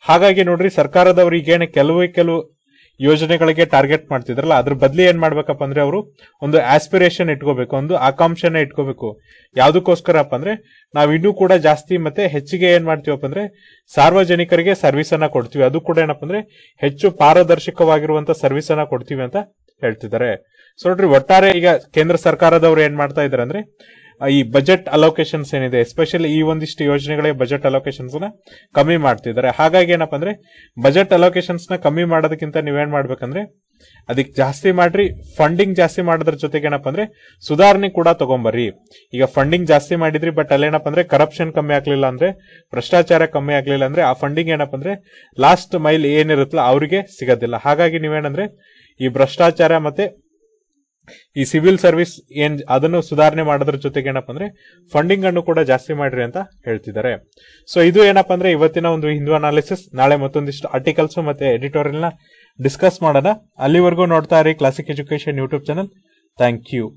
ಹಾಗಾಗಿ ನೋಡ್ರಿ ಸರ್ಕಾರದವರಿಗೆ ಕೆಲವೇ ಕೆಲವು ಕೆಲವು ಯೋಜನೆಗಳಿಗೆ ಟಾರ್ಗೆಟ್ ಮಾಡ್ತಿದ್ರಲ್ಲ ಅದ್ರ ಬದಲಿ ಏನ್ ಮಾಡ್ಬೇಕಪ್ಪ ಅಂದ್ರೆ ಅವರು ಒಂದು ಆಸ್ಪಿರೇಷನ್ ಇಟ್ಕೋಬೇಕು ಒಂದು ಆಕಾಂಕ್ಷೆನ ಇಟ್ಕೋಬೇಕು ಯಾವ್ದಕ್ಕೋಸ್ಕರಪ್ಪ ಅಂದ್ರೆ ನಾವ್ ಇನ್ನೂ ಕೂಡ ಜಾಸ್ತಿ ಮತ್ತೆ ಹೆಚ್ಚಿಗೆ ಏನ್ ಮಾಡ್ತೀವಪ್ಪ ಅಂದ್ರೆ ಸಾರ್ವಜನಿಕರಿಗೆ ಸರ್ವಿಸ್ ಅನ್ನ ಕೊಡ್ತೀವಿ ಅದು ಕೂಡ ಏನಪ್ಪ ಅಂದ್ರೆ ಹೆಚ್ಚು ಪಾರದರ್ಶಕವಾಗಿರುವಂತ ಸರ್ವಿಸ್ ಅನ್ನ ಕೊಡ್ತೀವಿ ಅಂತ ಹೇಳ್ತಿದ್ದಾರೆ ಸೊ ನೋಡ್ರಿ ಒಟ್ಟಾರೆ ಈಗ ಕೇಂದ್ರ ಸರ್ಕಾರದವ್ರು ಏನ್ ಮಾಡ್ತಾ ಇದಾರೆ ಅಂದ್ರೆ ಈ ಬಜೆಟ್ ಅಲೋಕೇಶನ್ಸ್ ಏನಿದೆ ಎಸ್ಪೆಷಲಿ ಈ ಒಂದಿಷ್ಟು ಯೋಜನೆಗಳೇ ಬಜೆಟ್ ಅಲೋಕೇಶನ್ಸ್ ನ ಕಮ್ಮಿ ಮಾಡ್ತಿದ್ದಾರೆ ಹಾಗಾಗಿ ಏನಪ್ಪಾ ಅಂದ್ರೆ ಬಜೆಟ್ ಅಲೋಕೇಶನ್ಸ್ ನ ಕಮ್ಮಿ ಮಾಡೋದಕ್ಕಿಂತ ನೀವೇನ್ ಮಾಡ್ಬೇಕಂದ್ರೆ ಅದಕ್ಕೆ ಜಾಸ್ತಿ ಮಾಡ್ರಿ ಫಂಡಿಂಗ್ ಜಾಸ್ತಿ ಮಾಡೋದ್ರ ಜೊತೆಗೆ ಏನಪ್ಪಾ ಅಂದ್ರೆ ಸುಧಾರಣೆ ಕೂಡ ತಗೊಂಬರ್ರಿ ಈಗ ಫಂಡಿಂಗ್ ಜಾಸ್ತಿ ಮಾಡಿದ್ರಿ ಬಟ್ ಅಲ್ಲೇನಪ್ಪ ಅಂದ್ರೆ ಕರಪ್ಷನ್ ಕಮ್ಮಿ ಆಗ್ಲಿಲ್ಲ ಅಂದ್ರೆ ಭ್ರಷ್ಟಾಚಾರ ಕಮ್ಮಿ ಆಗ್ಲಿಲ್ಲ ಅಂದ್ರೆ ಆ ಫಂಡಿಂಗ್ ಏನಪ್ಪಾ ಅಂದ್ರೆ ಲಾಸ್ಟ್ ಮೈಲ್ ಏನಿರುತ್ತಲ್ಲ ಅವರಿಗೆ ಸಿಗೋದಿಲ್ಲ ಹಾಗಾಗಿ ನೀವೇನಂದ್ರೆ ಈ ಭ್ರಷ್ಟಾಚಾರ ಮತ್ತೆ ಈ ಸಿವಿಲ್ ಸರ್ವಿಸ್ ಏನ್ ಅದನ್ನು ಸುಧಾರಣೆ ಮಾಡೋದ್ರ ಜೊತೆಗೆ ಏನಪ್ಪ ಅಂದ್ರೆ ಫಂಡಿಂಗ್ ಅನ್ನು ಕೂಡ ಜಾಸ್ತಿ ಮಾಡ್ರಿ ಅಂತ ಹೇಳ್ತಿದ್ದಾರೆ ಸೊ ಇದು ಏನಪ್ಪ ಅಂದ್ರೆ ಇವತ್ತಿನ ಒಂದು ಹಿಂದೂ ಅನಾಲಿಸಿಸ್ ನಾಳೆ ಮತ್ತೊಂದಿಷ್ಟು ಆರ್ಟಿಕಲ್ಸ್ ಮತ್ತೆ ಎಡಿಟೋರಿಯಲ್ ಡಿಸ್ಕಸ್ ಮಾಡೋಣ ಅಲ್ಲಿವರೆಗೂ ನೋಡ್ತಾ ಇರಿ classic education YouTube channel thank you